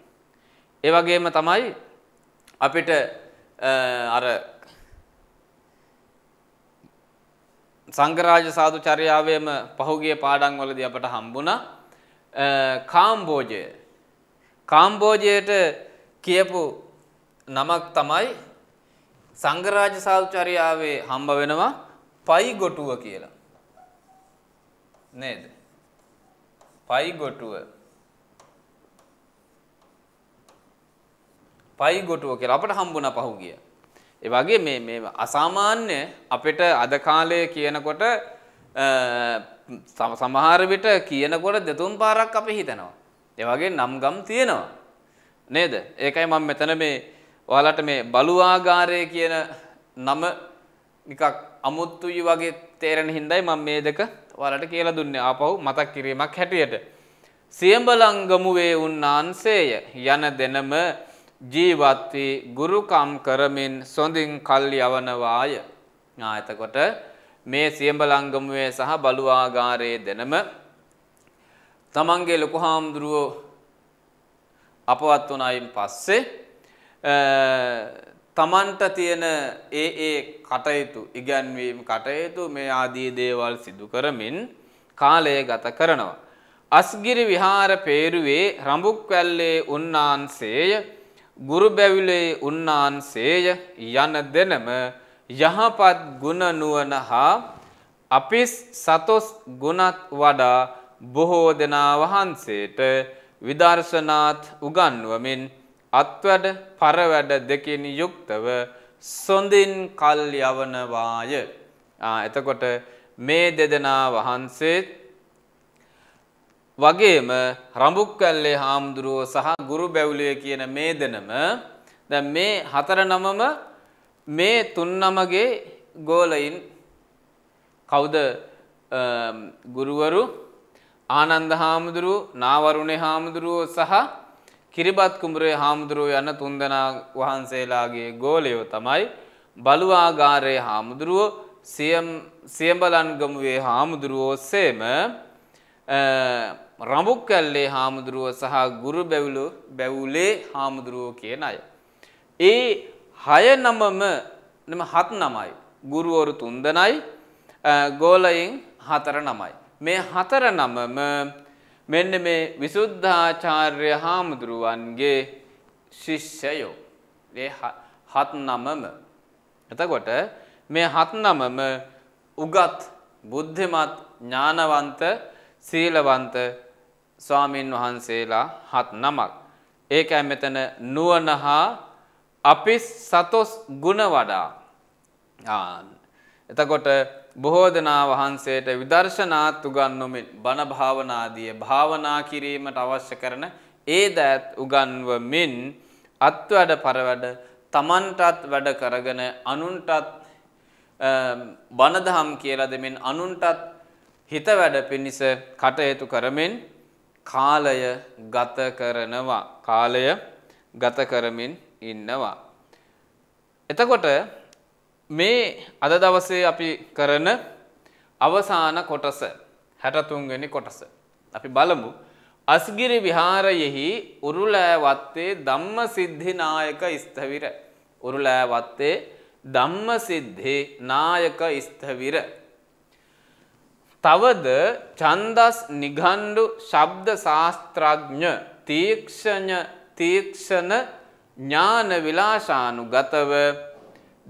ඒ වගේම තමයි අපිට අර සංගරාජ සාදු චර්යාවේම පහුගිය පාඩම් වලදී අපට හම්බුණා කාම්බෝජය කාම්බෝජයට කියපු නමක් තමයි සංගරාජ සාල්චරියාවේ හම්බ වෙනවා පයි ගොටුව කියලා. නේද? පයි ගොටුව. පයි ගොටුව කියලා අපට හම්බුණා පහුගිය. ඒ වගේ මේ මේ අසාමාන්‍ය අපිට අද කාලයේ කියනකොට සමහර විට කියනකොට දෙතුන් පාරක් අපි හිතනවා. ඒ වගේ නම්ගම් තියෙනවා. නේද? ඒකයි මම මෙතන මේ ඔයාලට මේ බලුවාගාරය කියන නම නිකක් අමුත්තුයි වගේ තේරෙන හින්දායි මම මේ දෙක ඔයාලට කියලා දුන්නේ. ආපහු මතක් කිරීමක් හැටියට. සියඹලංගමුවේ උන්නාන්සේය යන දෙනම ජීවත් වී ගුරුකම් කරමින් සොඳින් කල් යවනවාය. ආ එතකොට මේ සියඹලංගමුවේ සහ බලුවාගාරයේ දෙනම තමන්ගේ ලොකු හාමුදුරුවෝ අපවත් වනායින් පස්සේ තමන්ට තියෙන ඒ ඒ කටයුතු ඉගැන්වීම් කටයුතු මේ ආදී දේවල් සිදු කරමින් කාලය ගත කරනවා. අස්ගිරි විහාර පේරුවේ රඹුක්වැල්ලේ උන්නාන්සේය ගුරු බැවිලේ උන්නාන්සේය යන දෙනම යහපත් ගුණනුවන හා අපිස් සතොස් ගුණත් වඩා බොහෝ දෙනා වහන්සේට විදර්ශනාත් උගන්වමින් අත්වැඩ පරවැඩ දෙකින් යුක්තව සොඳින් කල් යවනවාය. එතකොට මේ දෙදෙනා වහන්සේ වගේම රඹුක්කල්ලේ හාමුදුරුවෝ සහ ගුරු බැවුලේ කියන මේ දෙනම දැන් මේ හතර නමම මේ තුන්නමගේ ගෝලයින් කවුද ගුරුවරු ආනන්ද හාමුදුරුව නාවරුණේ හාමුදුරුවෝ සහ කිරිබත් කුඹුරේ හාමුදුරුවෝ යන තුන්දනා වහන්සේලාගේ ගෝලයෝ තමයි බලුවාගාරයේ හාමුදුරුවෝ සියම් සියඹලන්ගමුවේ හාමුදුරුවෝ සේම රඹුක්කැල්ලේ හාමුදුරුව සහ ගුරු බැවුලු බැවුලේ හාමුදුරුවෝ කියන අය. ඒ හය නමම නම හත් නමයි. ගුරුවරු තුන්දනයි ගෝලයින් හතර නමයි. මේ හතර නමම මෙන්න මේ විසුද්ධාචාර්ය හාමුදුරුවන්ගේ ශිෂ්‍යයෝ. ඒ හත් නමම. එතකොට මේ හත් නමම උගත් බුද්ධිමත් ඥානවන්ත සීලවන්ත ස්වාමීන් වහන්සේලා හත් නමක්. ඒකයි මෙතන නුවණ හා අපි සතොස් ගුණ වඩා. එතකොට බොහෝ දෙනා වහන්සේට විදර්ශනාත් උගන්වමින් බණ භාවනාදිය භාවනා කිරීමට අවශ්‍ය කරන ඒ දෑත් උගන්වමින් අත්වැඩ පරවැඩ තමන්ටත් වැඩ කරගෙන අනුන්ටත් බණදහම් කියලා දෙමින් අනුන්ටත් හිත වැඩ පිණිස කටයුතු කරමින් කාලය ගත කරනවා කාලය ගත කරමින් ඉන්නවා එතකොට මේ අද දවසේ අපි කරන අවසාන කොටස හැටතුන්ගනි කොටස. අපි බලමු අස්ගිරි විහාරයෙහි උරුලෑවත්තේ දම්ම සිද්ධිනායක ස්ථවිර. උරුලෑවත්තේ දම්ම සිද්ධි නායක ස්ථවිර. තවද චන්දස් නිගණ්ඩු ශබ්ද ශාස්ත්‍රඥ තීක්ෂණ තීක්ෂණ ඥාන විලාශානුගතව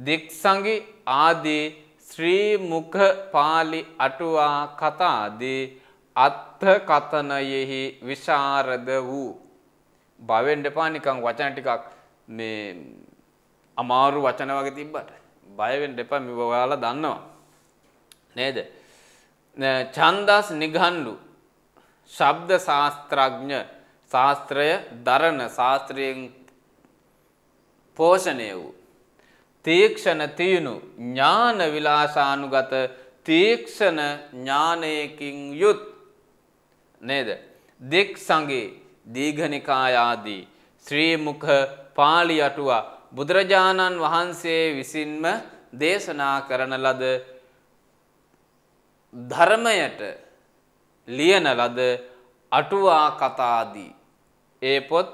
දික්සඟි ආදී ශ්‍රී මුඛ පාලි අටුවා කතාදී අත්ථ කතනයෙහි විශාරද වූ භවෙන් දෙපා නිකන් වචන ටිකක් මේ අමාරු වචන වගේ තිබ්බට බය වෙන්න එපා මේ ඔයාලා දන්නවා නේද ඡන්දස් නිඝණ්ඩු ශබ්ද ශාස්ත්‍රඥ ශාස්ත්‍රය දරණ ශාස්ත්‍රයෙන් පෝෂණය වූ තේක්ෂණ තියුණු ඥාන විලාසානුගත තේක්ෂණ ඥානයකින් යුත් නේද දෙක් සංගේ දීඝනිකායාදී ශ්‍රීමුඛ පාලි අටුවා බුදුරජාණන් වහන්සේ විසින්ම දේශනා කරන ලද ධර්මයට ලියන ලද අටුවා කතාදී ඒ පොත්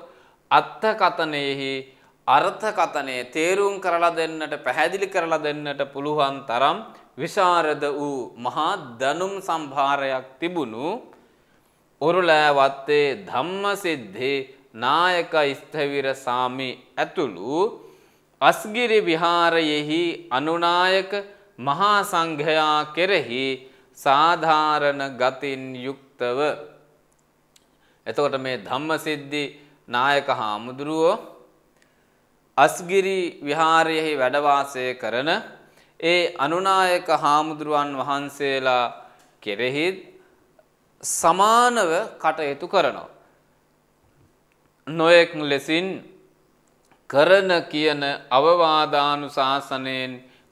අත්ථකතනෙහි අර්ථකතනය තේරුම් කරලා දෙන්නට පැහැදිලි කරලා දෙන්නට පුළුවන් තරම් විශාරද වූ මහා දනුම් සම්භාරයක් තිබුණු ඔරුලෑ වත්තේ ධම්මසිද්ධේ නායක ස්ථවිර සාමි ඇතුළු අස්ගිරි විහාරයෙහි අනුනායක මහා සංඝයා කෙරෙහි සාධාරණ ගතින් යුක්තව එතකොට මේ ධම්මසිද්ධි නායක හාමුදුරුවෝ අස්ගිරි විහාරයෙහි වැඩවාසය කරන ඒ අනුනායක හාමුදුරුවන් වහන්සේලා කෙරෙහිත් සමානව කටයුතු කරනවා. නොයෙක් ලෙසින් කරන කියන අවවාදානු ශාසනයෙන්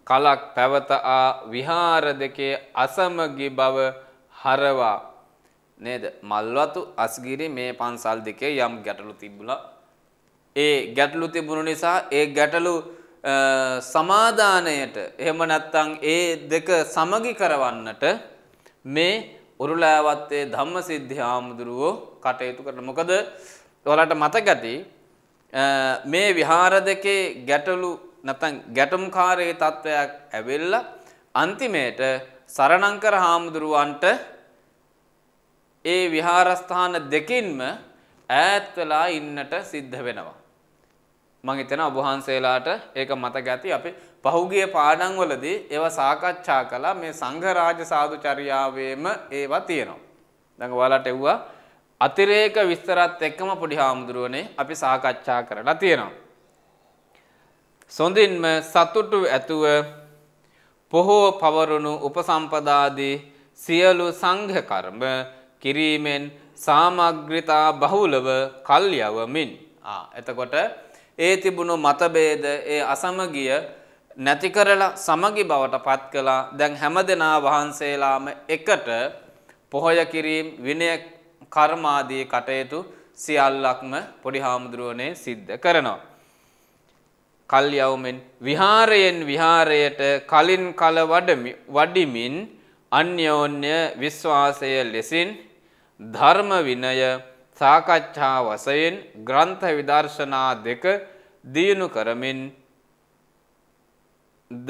කලක් පැවත ආ විහාර දෙකේ අසමගි බව හරවා නේද මල්වතු අස්ගිරි මේ පන්සල් දෙකේ යම් ගැටලු තිබුණා ඒ ගැටලු තිබුණු නිසා ඒ ගැටලු සමාධානයට එහෙම නැත්තං ඒ දෙක සමගි කරවන්නට මේ උරුලෑවත්තේ ධම්ම සිද්ධි හාමුදුරුවෝ කටයුතු කරන මොකද ඔලට මතගති මේ විහාර දෙකේ ගැටලු නැතන් ගැටුම්කාරයේ තත්ත්වයක් ඇවෙල්ල අන්තිමේට සරණංකර හාමුදුරුවන්ට ඒ විහාරස්ථාන දෙකින්ම ඈත්වලා ඉන්නට සිද්ධ වෙනවා. මං හිතන ඔබහන්සේලාට ඒක මතක ඇති අපි පහුගිය පාඩම්වලදී ඒවා සාකච්ඡා කළා මේ සංඝරාජ සාදුචර්යාවේම ඒවා තියෙනවා. දැන් ඔයාලට එව්වා අතිරේක විස්තරත් එක්කම පොඩි හාමුදුරුවනේ අපි සාකච්ඡා කරලා තියෙනවා. සොඳින්ම සතුටු ඇතුව පොහෝ පවරුණු උපසම්පදාදී සියලු සංඝ කර්ම කිරීමෙන් සාමග්‍රිතා බහුලව කල්යවමින් ආ එතකොට ඒ තිබුණු මතභේද ඒ අසමගිය නැති කරලා සමගි බවට පත් කළා දැන් හැම දෙනා වහන්සේලාම එකට පොහොය කිරීම් විනය කර්මාදී කටයුතු සියල්ලක්ම පොඩි හාමුදුරුවනේ සිද්ධ කරනවා. කල්යවුමෙන් විහාරයෙන් විහාරයට කලින් කල වඩිමින් අන්‍යෝන්‍ය විශ්වාසය ලෙසින් ධර්ම විනය සාකච්ඡා වශයෙන් ග්‍රන්ථ විදර්ශනා දෙක දියුණු කරමින් ද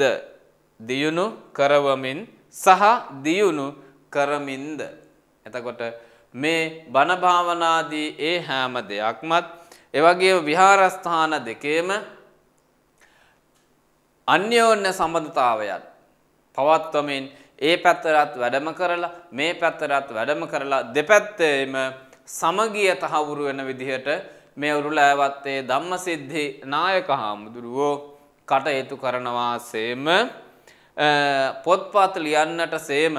දියුණු කරවමින් සහ දියුණු කරමින්ද එතකොට මේ බණ භාවනාදී ඒ හැම දෙයක්මත් එවගේ විහාරස්ථාන දෙකේම අන්‍යෝන්‍ය සම්බන්ධතාවයන් පවත්වමින් ඒ පැත්තරත් වැඩම කරලා මේ පැත්තරත් වැඩම කරලා දෙපැත්තේම සමගිය තහවුරු වෙන විදිහට මේ උරුලෑවත්තේ ධම්මසිද්ධි නායක හාමුදුරුවෝ කටයුතු කරනවා සේම පොත්පත් ලියන්නට සේම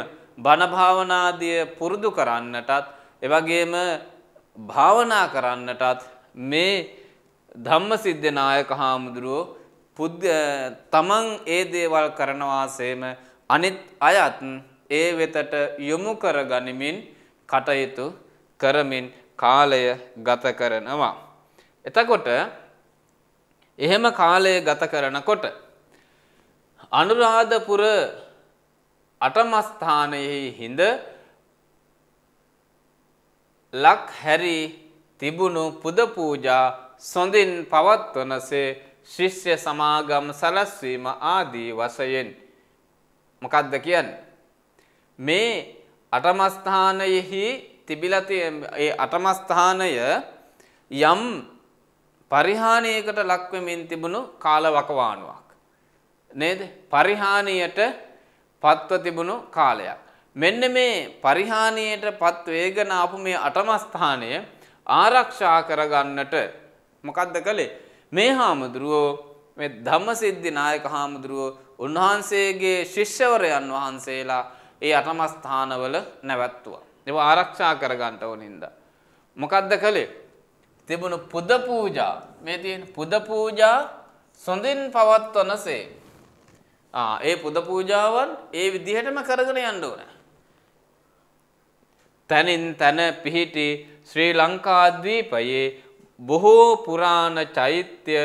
බණභාවනාදිය පුරුදු කරන්නටත් එවගේම භාවනා කරන්නටත් මේ ධම්මසිද්ධ නායක හාමුදුරුවෝ පුද් තමන් ඒ දේවල් කරනවා සේම අනිත් අයත් ඒ වෙතට යොමු කර ගනිමින් කටයුතු කරමින් කාලය ගත කරනවා. එතකොට එහෙම කාලය ගත කරනකොට අනුරාධපුර අටමස්ථානයෙහි හිඳ ලක් හැරි තිබුණු පුද පූජා සොඳින් පවත්වනසේ ශිෂ්‍ය සමාගම් සලස්වීම ආදී වශයෙන් මොකද්ද කියන්නේ මේ අටමස්ථානයෙහි තිබිලා ඒ අටම ස්ථානය යම් පරිහානියකට ලක් වෙමින් තිබුණු කාල වකවානුවක් නේද පරිහානියට පත්ව තිබුණු කාලයක් මෙන්න මේ පරිහානියට පත් වේගන ආපු මේ අටම ස්ථානය ආරක්ෂා කරගන්නට මොකද්ද කළේ මේ හාමුදුරුවෝ මේ ධම්මසිද්ධි නායක හාමුදුරුවෝ උන්වහන්සේගේ ශිෂ්‍යවරයන් වහන්සේලා ඒ අටම ස්ථානවල නැවැත්තුවා ඒව ආරක්ෂා කරගන්න ඕනින්ද. මොකද්ද කළේ? තිබුණු පුද පූජා මේ තියෙන පුද පූජා සොඳින් පවත්වනසේ. ආ ඒ පුද පූජාවන් ඒ විදිහටම කරගෙන යන්න ඕනේ. තැනින් තැන පිහිටි ශ්‍රී ලංකාද්වීපයේ බොහෝ පුරාණ චෛත්‍ය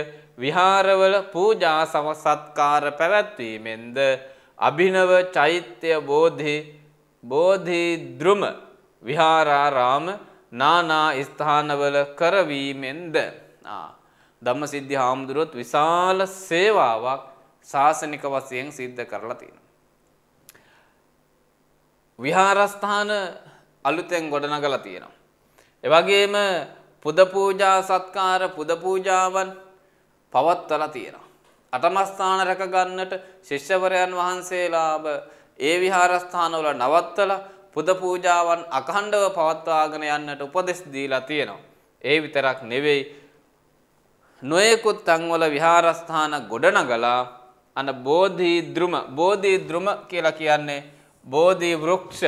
විහාරවල පූජා සම සත්කාර පැවැත්වීමෙන්ද අභිනව චෛත්‍ය බෝධි බෝධි ද්‍රුම විහාරාරාම නානා ස්ථානවල කරවීමෙන්ද. ධම්ම සිද්ධි හාමුදුරුවොත් විශාල සේවාවක් ශාසනික වසයෙන් සිද්ධ කරලා තියෙන. විහාරස්ථාන අලුතෙන් ගොඩනගලා තියෙනවා. එවගේම පුදපූජා සත්කාර පුදපූජාවන් පවත්වලා තියෙනවා. අටමස්ථාන රැකගන්නට ශිෂ්‍යවරයන් වහන්සේලාබ ඒ විහාරස්ථානවල නවත්තලා පුද පූජාවන් අඛණ්ඩව පවත්වාගෙන යන්නට උපදෙස් දීලා තියෙනවා. ඒ විතරක් නෙවෙයි නොයෙකුත් තංවල විහාරස්ථාන ගොඩනගලා අන බෝධි ද්‍රුම බෝධි ද්‍රුම කියලා කියන්නේ බෝධි වෘක්ෂ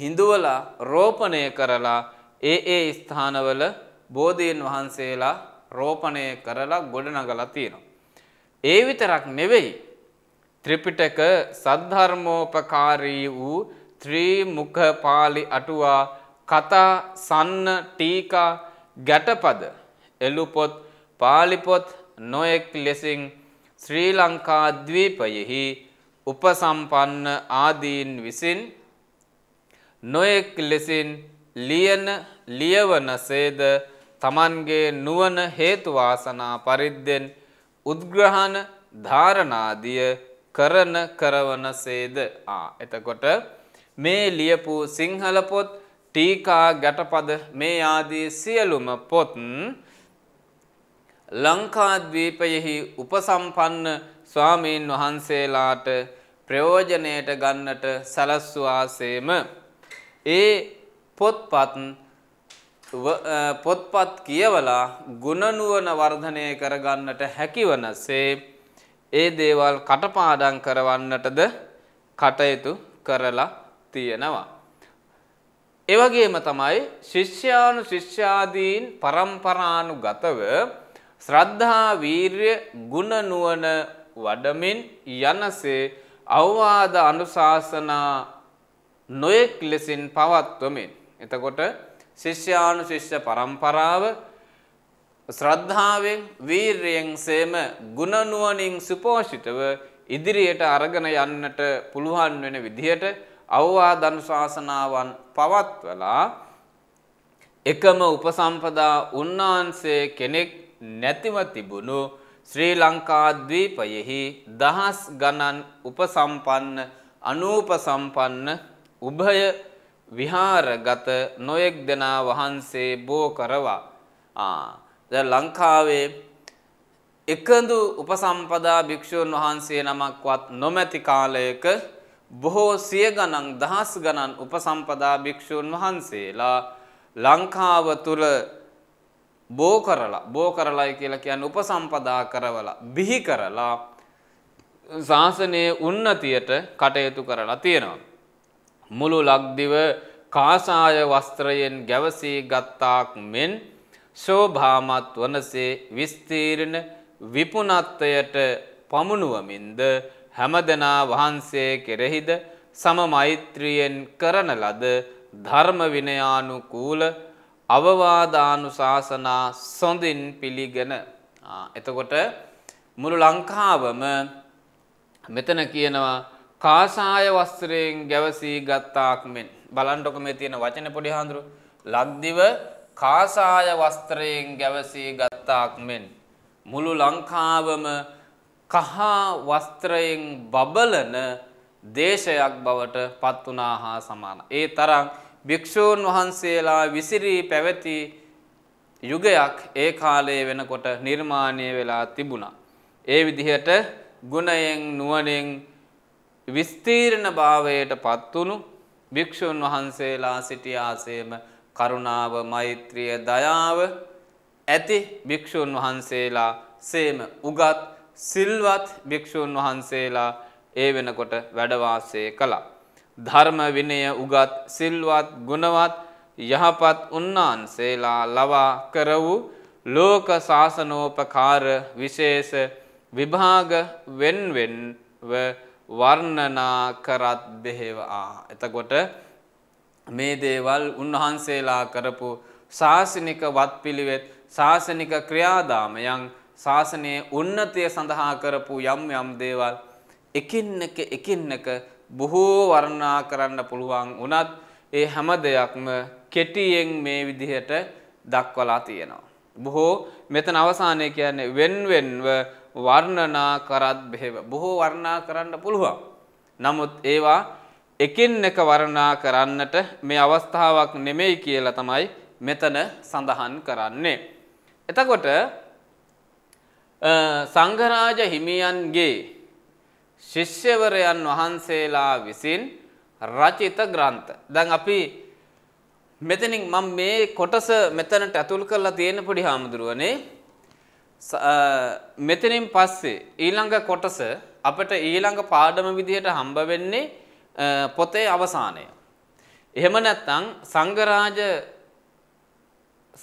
හිඳුවලා රෝපණය කරලා ඒ ඒ ස්ථානවල බෝධීන් වහන්සේලා රෝපණය කරලා ගොඩනගලා තියෙනවා. ඒ විතරක් නෙවෙයි ත්‍රිපිටක සද්ධර්මෝපකාරී වූ ත්‍රීමුඛ පාලි අටුවා කතා සන්න ටීකා ගැටපද එළුපොත් පාලිපොත් නොයෙක් ලෙසින් ශ්‍රී ලංකා ද්වීපයෙහි උපසම්පන්න ආදීන් විසින් නොයෙක් ලෙසින් ලියන ලියවනසේද තමන්ගේ නුවණ හේතු වාසනා පරිද්දෙන් උද්ග්‍රහණ ධාරණාදිය කරන කරවන සේද එතකොට මේ ලියපු සිංහල පොත් ටීකා ගැටපද මේ ආදී සියලුම පොත් ලංකාද්වීපයෙහි උපසම්පන්න ස්වාමීන් වහන්සේලාට ප්‍රයෝජනයට ගන්නට සැලස්වාසේම ඒ පොත්පත් පොත්පත් කියවලා ගුණනුවන වර්ධනය කරගන්නට හැකිවනසේ ඒ දේවල් කටපාඩම් කරවන්නටද කටයුතු කරලා තියෙනවා. එවගේම තමයි ශිෂ්‍යානු ශිෂ්‍යාදීන් පරම්පරානුගතව ශ්‍රද්ධා වීර්ය ගුණ නුවණ වඩමින් යනසේ අවවාද අනුශාසනා නොයෙක් ලෙසින් පවත්වමින් එතකොට ශිෂ්‍යානු ශිෂ්‍ය පරම්පරාව ශ්‍රද්ධාවෙන් වීරයෙන් සේම ගුණනුවනින් සුපෝෂිතව ඉදිරියට අරගෙන යන්නට පුළුවන් වෙන විදිහට අවවාද අනුශාසනාවන් පවත්වලා එකම උපසම්පදා උන්වහන්සේ කෙනෙක් නැතිව තිබුණු ශ්‍රී ලංකාද්වීපයෙහි දහස් ගණන් උපසම්පන්න අනූපසම්පන්න උභය විහාරගත නොයෙක් දෙනා වහන්සේ බෝ කරවා දැන් ලංකාවේ එකඳු උපසම්පදා භික්ෂුන් වහන්සේ නමක්වත් නොමැති කාලයක බොහෝ සිය ගණන් දහස් ගණන් උපසම්පදා භික්ෂුන් වහන්සේලා ලංකාව තුල බෝ කරලා බෝ කරලයි කියලා කියන්නේ උපසම්පදා කරවලා බිහි කරලා ශාසනයේ උන්නතියට කටයුතු කරලා තියෙනවා මුළු ලක්දිව කාසාය වස්ත්‍රයෙන් ගැවසී ගත්තාක් මෙන් ශෝභාමත් වනසේ විස්තීරණ විපුනත්වයට පමුණුවමින්ද හැමදනා වහන්සේ කෙරෙහිද සම මෛත්‍රියෙන් කරන ලද ධර්ම විනයානුකූල අවවාදානුශාසනා සොඳින් පිළිගෙන එතකොට මුළු ලංකාවම මෙතන කියනවා කාසාය වස්ත්‍රයෙන් ගැවසී ගත්තාක් මෙන් බලන්ටොක මේ තියෙන වචන පොඩි හාඳුරු ලක්දිව කාසාය වස්ත්‍රයෙන් ගැවසී ගත්තාක් මෙන් මුළු ලංකාවම කහා වස්ත්‍රයෙන් බබලන දේශයක් බවට පත් වුණා හා සමාන. ඒ තරම් භික්ෂූන් වහන්සේලා විසිරී පැවති යුගයක් ඒ කාලයේ වෙනකොට නිර්මාණය වෙලා තිබුණා. ඒ විදිහට ගුණයෙන් නුවණෙන් විස්තීර්ණ භාවයට පත්වුණු භික්‍ෂූන් වහන්සේලා සිටියාසේම කරුණාව මෛත්‍රිය දයාව ඇති භික්‍ෂූන් වහන්සේලා සේම උගත් සිල්වත් භික්‍ෂූන් වහන්සේලා ඒ වෙනකොට වැඩවාසය කළා. ධර්ම විනය උගත් සිල්වත් ගුණවත් යහපත් උන්නාන්සේලා ලවා කර වූ ලෝක ශාසනෝපකාර විශේෂ විභාග වෙන්වෙන්ව වර්ණනා කරත් බෙහෙවා. එතකොට මේ දේවල් උන්වහන්සේලා කරපු ශාසනික වත්පිළිවෙත් ශාසනික ක්‍රියාදාමයන් ශාසනයේ උන්නතිය සඳහා කරපු යම් යම් දේවල් එකින් එක එකින් එක බොහෝ වර්ණනා කරන්න පුළුවන් වුණත් ඒ හැම දෙයක්ම කෙටියෙන් මේ විදිහට දක්වලා තියෙනවා. බොහෝ මෙතන අවසානය කියන්නේ වෙන්වෙන්ව වර්ණනා කරත් බෙහෙව. බොහෝ වර්ණනා කරන්න පුළුවන්. නමුත් ඒවා එකින් එක වර්ණා කරන්නට මේ අවස්ථාවක් නෙමෙයි කියලා තමයි මෙතන සඳහන් කරන්නේ. එතකොට සංඝරාජ හිමියන්ගේ ශිෂ්‍යවරයන් වහන්සේලා විසින් රචිත ග්‍රන්ථ. දැන් අපි මෙතනින් මම මේ කොටස මෙතනට ඇතුල් කරලා තියෙන පොඩි හාමුදුරුවනේ මෙතනින් පස්සේ ඊළඟ කොටස අපිට ඊළඟ පාඩම විදිහට හම්බ වෙන්නේ පොතේ අවසානය. එහෙම නැත්නම් සංගරාජ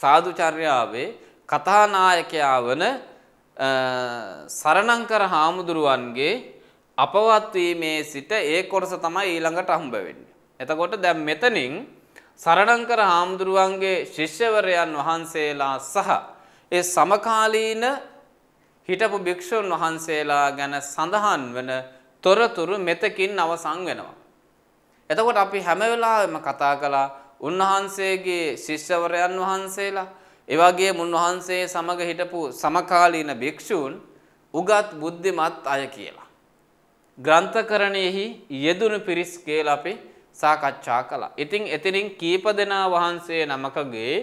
සාදුචර්යාවේ කථානායකයා වන සරණංකර හාමුදුරුවන්ගේ අපවත් වීමේ සිට ඒ කොටස තමයි ඊළඟට හම්බ වෙන්නේ. එතකොට දැන් මෙතනින් සරණංකර හාමුදුරුවන්ගේ ශිෂ්‍යවරයන් වහන්සේලා සහ ඒ සමකාලීන හිටපු භික්ෂුන් වහන්සේලා ගැන සඳහන් වන තොරතුරු මෙතකින් අවසන් වෙනවා. එතකොට අපි හැම වෙලාවෙම කතා කළා උන්වහන්සේගේ ශිෂ්‍යවරයන් වහන්සේලා ඒ වගේම උන්වහන්සේ සමග හිටපු සමකාලීන භික්ෂූන් උගත් බුද්ධිමත් අය කියලා. ග්‍රන්ථකරණයෙහි යෙදුණු පිරිස් කියලා අපි සාකච්ඡා කළා. ඉතින් එතනින් කීප දෙනා වහන්සේ නමකගේ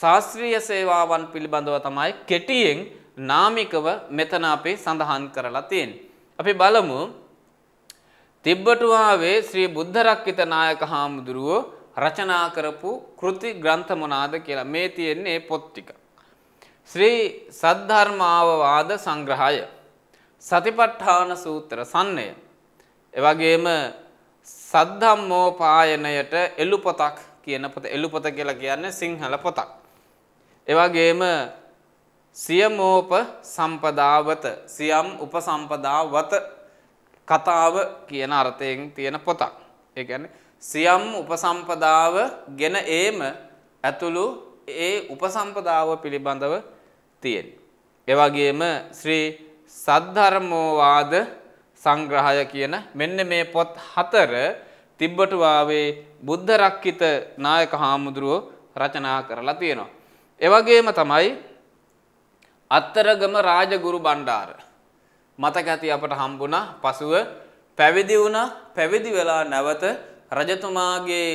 ශාස්ත්‍රීය සේවාවන් පිළිබඳව තමයි කෙටියෙන් නාමිකව මෙතන අපි සඳහන් කරලා තියෙන්නේ. අපි බලමු තිබ්බටුවාවේ ශ්‍රී බුද්ධරක්කිත නායක හාමුදුරුවෝ රචනා කරපු කෘති ග්‍රන්ථ මොනාද කියලා මේ තියෙන්නේ පොත් ටික. ශ්‍රී සද්ධර්මාවවාද සංග්‍රහය සතිපට්ඨාන සූත්‍ර සන්නය එවැගේම සද්ධම්මෝපායනයට එළු පොතක් කියන පොත එළු පොත කියලා කියන්නේ සිංහල පොතක්. එවැගේම සියමෝප සම්පදාවත සියම් උපසම්පදාවත කතාව කියන අර්ථයෙන් තියෙන පොතක්. ඒ කියන්නේ සියම් උපසම්පදාව ගෙන ඒම ඇතුළු ඒ උපසම්පදාව පිළිබඳව තියෙන. එවගේම ශ්‍රී සද්ධර්මෝවාද සංග්‍රහය කියන මෙන්න මේ පොත් හතර තිබ්බටුවාවේ බුද්ධ රක්කිත නායක හාමුදුරුවෝ රචනා කරලා තියෙනවා. එවගේම තමයි අත්තරගම රාජගුරු බණ්ඩාර මතක ඇති අපට හම්බුණා පසුව පැවිදි වුණා පැවිදි වෙලා නැවත රජතුමාගේ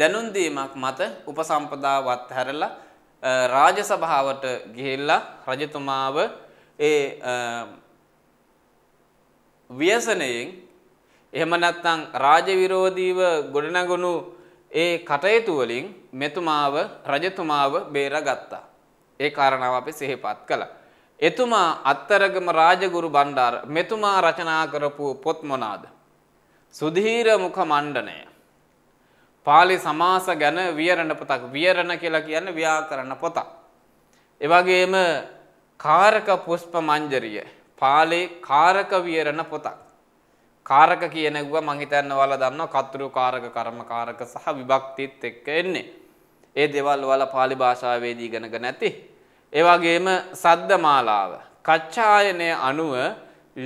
දැනුම් දීමක් මත උපසම්පදාවත් හැරලා රාජසභාවට ගිහිල්ලා රජතුමාව ඒ ව්‍යසනයෙන් එහෙම නැත්නම් රාජ්‍ය විරෝධීව ගොඩනගුණු ඒ කටයුතු වලින් මෙතුමාව රජතුමාව බේරගත්තා. ඒ කාරණාව අපි සිහිපත් කළා. එතුමා අත්තරගම රාජගුරු බණ්ඩාර මෙතුමා රචනා කරපු පොත් මොනාද. සුධීර මුඛ මණ්ඩනය. පාලි සමාස ගැන වියරණ පොතක් වියරණ කියලා කියන්න ව්‍යාකරණ පොතක්. එවගේම කාරක පුෂ්ප මංජරිය පාලි කාරක වියරණ පොතක්. කාරක කියනගුව මහිතන්න වල දන්න කතුරු කාරක කර්ම කාරක සහ විභක්තිත් එක්ක එන්නේ. ඒ දෙවල් වල පාලි භාෂාවේදී ගනග නැති එවගේම සද්දමාලාව කච්ඡායනය අනුව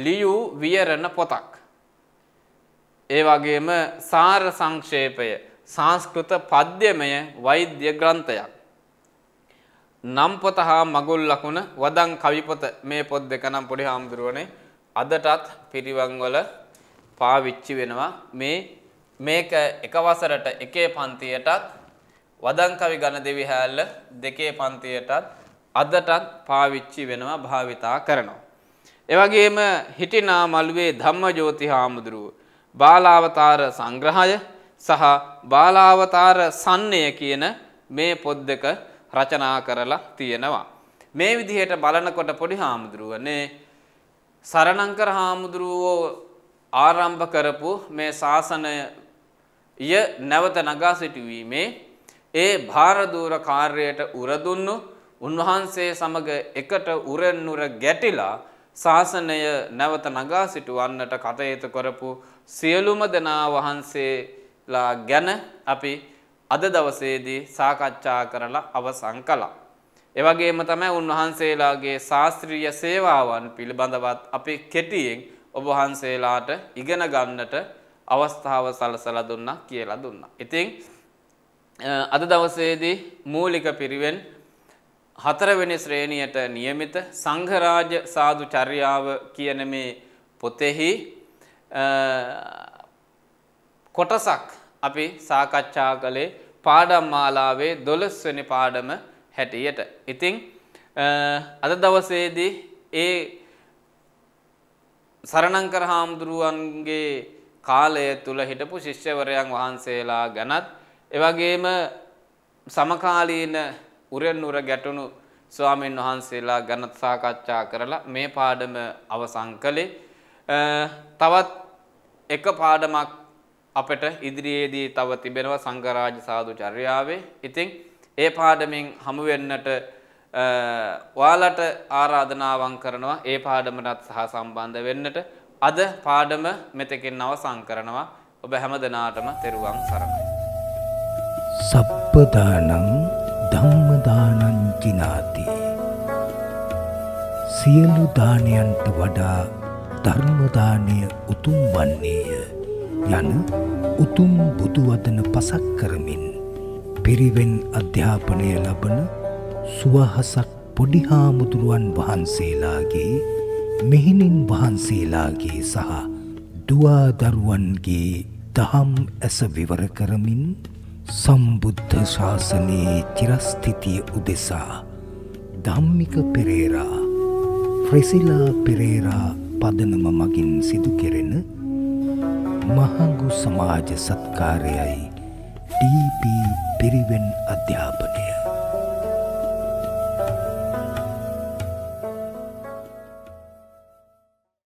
ලියූ වියරණ පොතක්. ඒ වගේම සාර සංක්ෂේපය සංස්කෘත පද්‍යමය වෛද්‍ය ග්‍රන්ථයක්. නම් පොත හා මගුල් ලකුණ වදන් කවිපොත මේ පොත් දෙක නම් පොඩි හාමුදුරුවනේ අදටත් පිරිවංවල පාවිච්චි වෙනවා මේ මේක එකවසරට එකේ පන්තියටත් වදන් කවි ගණ දෙවි හැල්ල දෙකේ පන්තියටත් අදටත් පාවිච්චි වෙනවා භාවිතා කරනවා. එවගේම හිටිනා මළුවේ ධම්මජෝති හාමුදුරුව බාලාවතාර සංග්‍රහය සහ බාලාවතාර සන්නය කියන මේ පොත් දෙක රචනා කරලා තියෙනවා. මේ විදිහට බලනකොට පොඩි හාමුදුරුවනේ සරණංකර හාමුදුරුවෝ ආරම්භ කරපු මේ ශාසනය ය නැවත නගා සිටුවීමේ ඒ භාරදූර කාර්යයට උරදුන්නු උන්වහන්සේ සමග එකට උරෙන් උර ගැටිලා ශාසනය නැවත නගා සිටුවන්නට කටයුතු කරපු සියලුම දෙනා වහන්සේලා ගැන අපි අද දවසේදී සාකච්ඡා කරලා අවසන් කළා. ඒ වගේම තමයි උන්වහන්සේලාගේ ශාස්ත්‍රීය සේවාවන් පිළිබඳවත් අපි කෙටියෙන් ඔබ වහන්සේලාට ඉගෙන ගන්නට අවස්ථාව සලසලා දුන්නා කියලා දුන්නා. ඉතින් අද දවසේදී මූලික පිරිවෙන් හතරවෙනි ශ්‍රේණියට නියමිත සංඝරාජ සාදු චර්යාව කියන මේ පොතෙහි කොටසක් අපි සාකච්ඡා කළේ පාඩම් මාලාවේ දොළස්වනි පාඩම හැටියට. ඉතිං අද දවසේදී ඒ සරණංකර හාමුදුරුවන්ගේ කාලය තුළ හිටපු ශිෂ්‍යවරයන් වහන්සේලා ගැනත් එවගේම සමකාලීන උරෙන් උර ගැටුණු ස්වාමීන් වහන්සේලා ගැන සාකච්ඡා කරලා මේ පාඩම අවසන් කළේ තවත් එක පාඩමක් අපට ඉදිරියේදී තව තිබෙනවා සංඝරාජ සාදු චර්යාවේ. ඉතින් ඒ පාඩමෙන් හමු වෙන්නට ඔයාලට ආරාධනාවන් කරනවා ඒ පාඩමටත් සහ සම්බන්ධ වෙන්නට අද පාඩම මෙතකින් අවසන් කරනවා ඔබ හැම දෙනාටම තෙරුවන් සරණයි. සප්පදානම් කිනාති සියලු දානයන්ට වඩා ධර්ම දානය උතුම් වන්නේය යන උතුම් බුදු වදන පසක් කරමින් පිරිවෙන් අධ්‍යාපනය ලබන සුවහසක් පොඩි හාමුදුරුවන් වහන්සේලාගේ මෙහිණින් වහන්සේලාගේ සහ දුවා දරුවන්ගේ දහම් ඇස විවර කරමින් සම්බුද්ධ ශාසනයේ චිරස්ථිතිය උදෙසා ධම්මික පෙරේරා ෆ්‍රෙසිලා පෙරේරා පදනම මගින් සිදු කෙරෙන මහඟු සමාජ සත්කාරයයි ඩීපී පිරිවෙන් අධ්‍යාපනය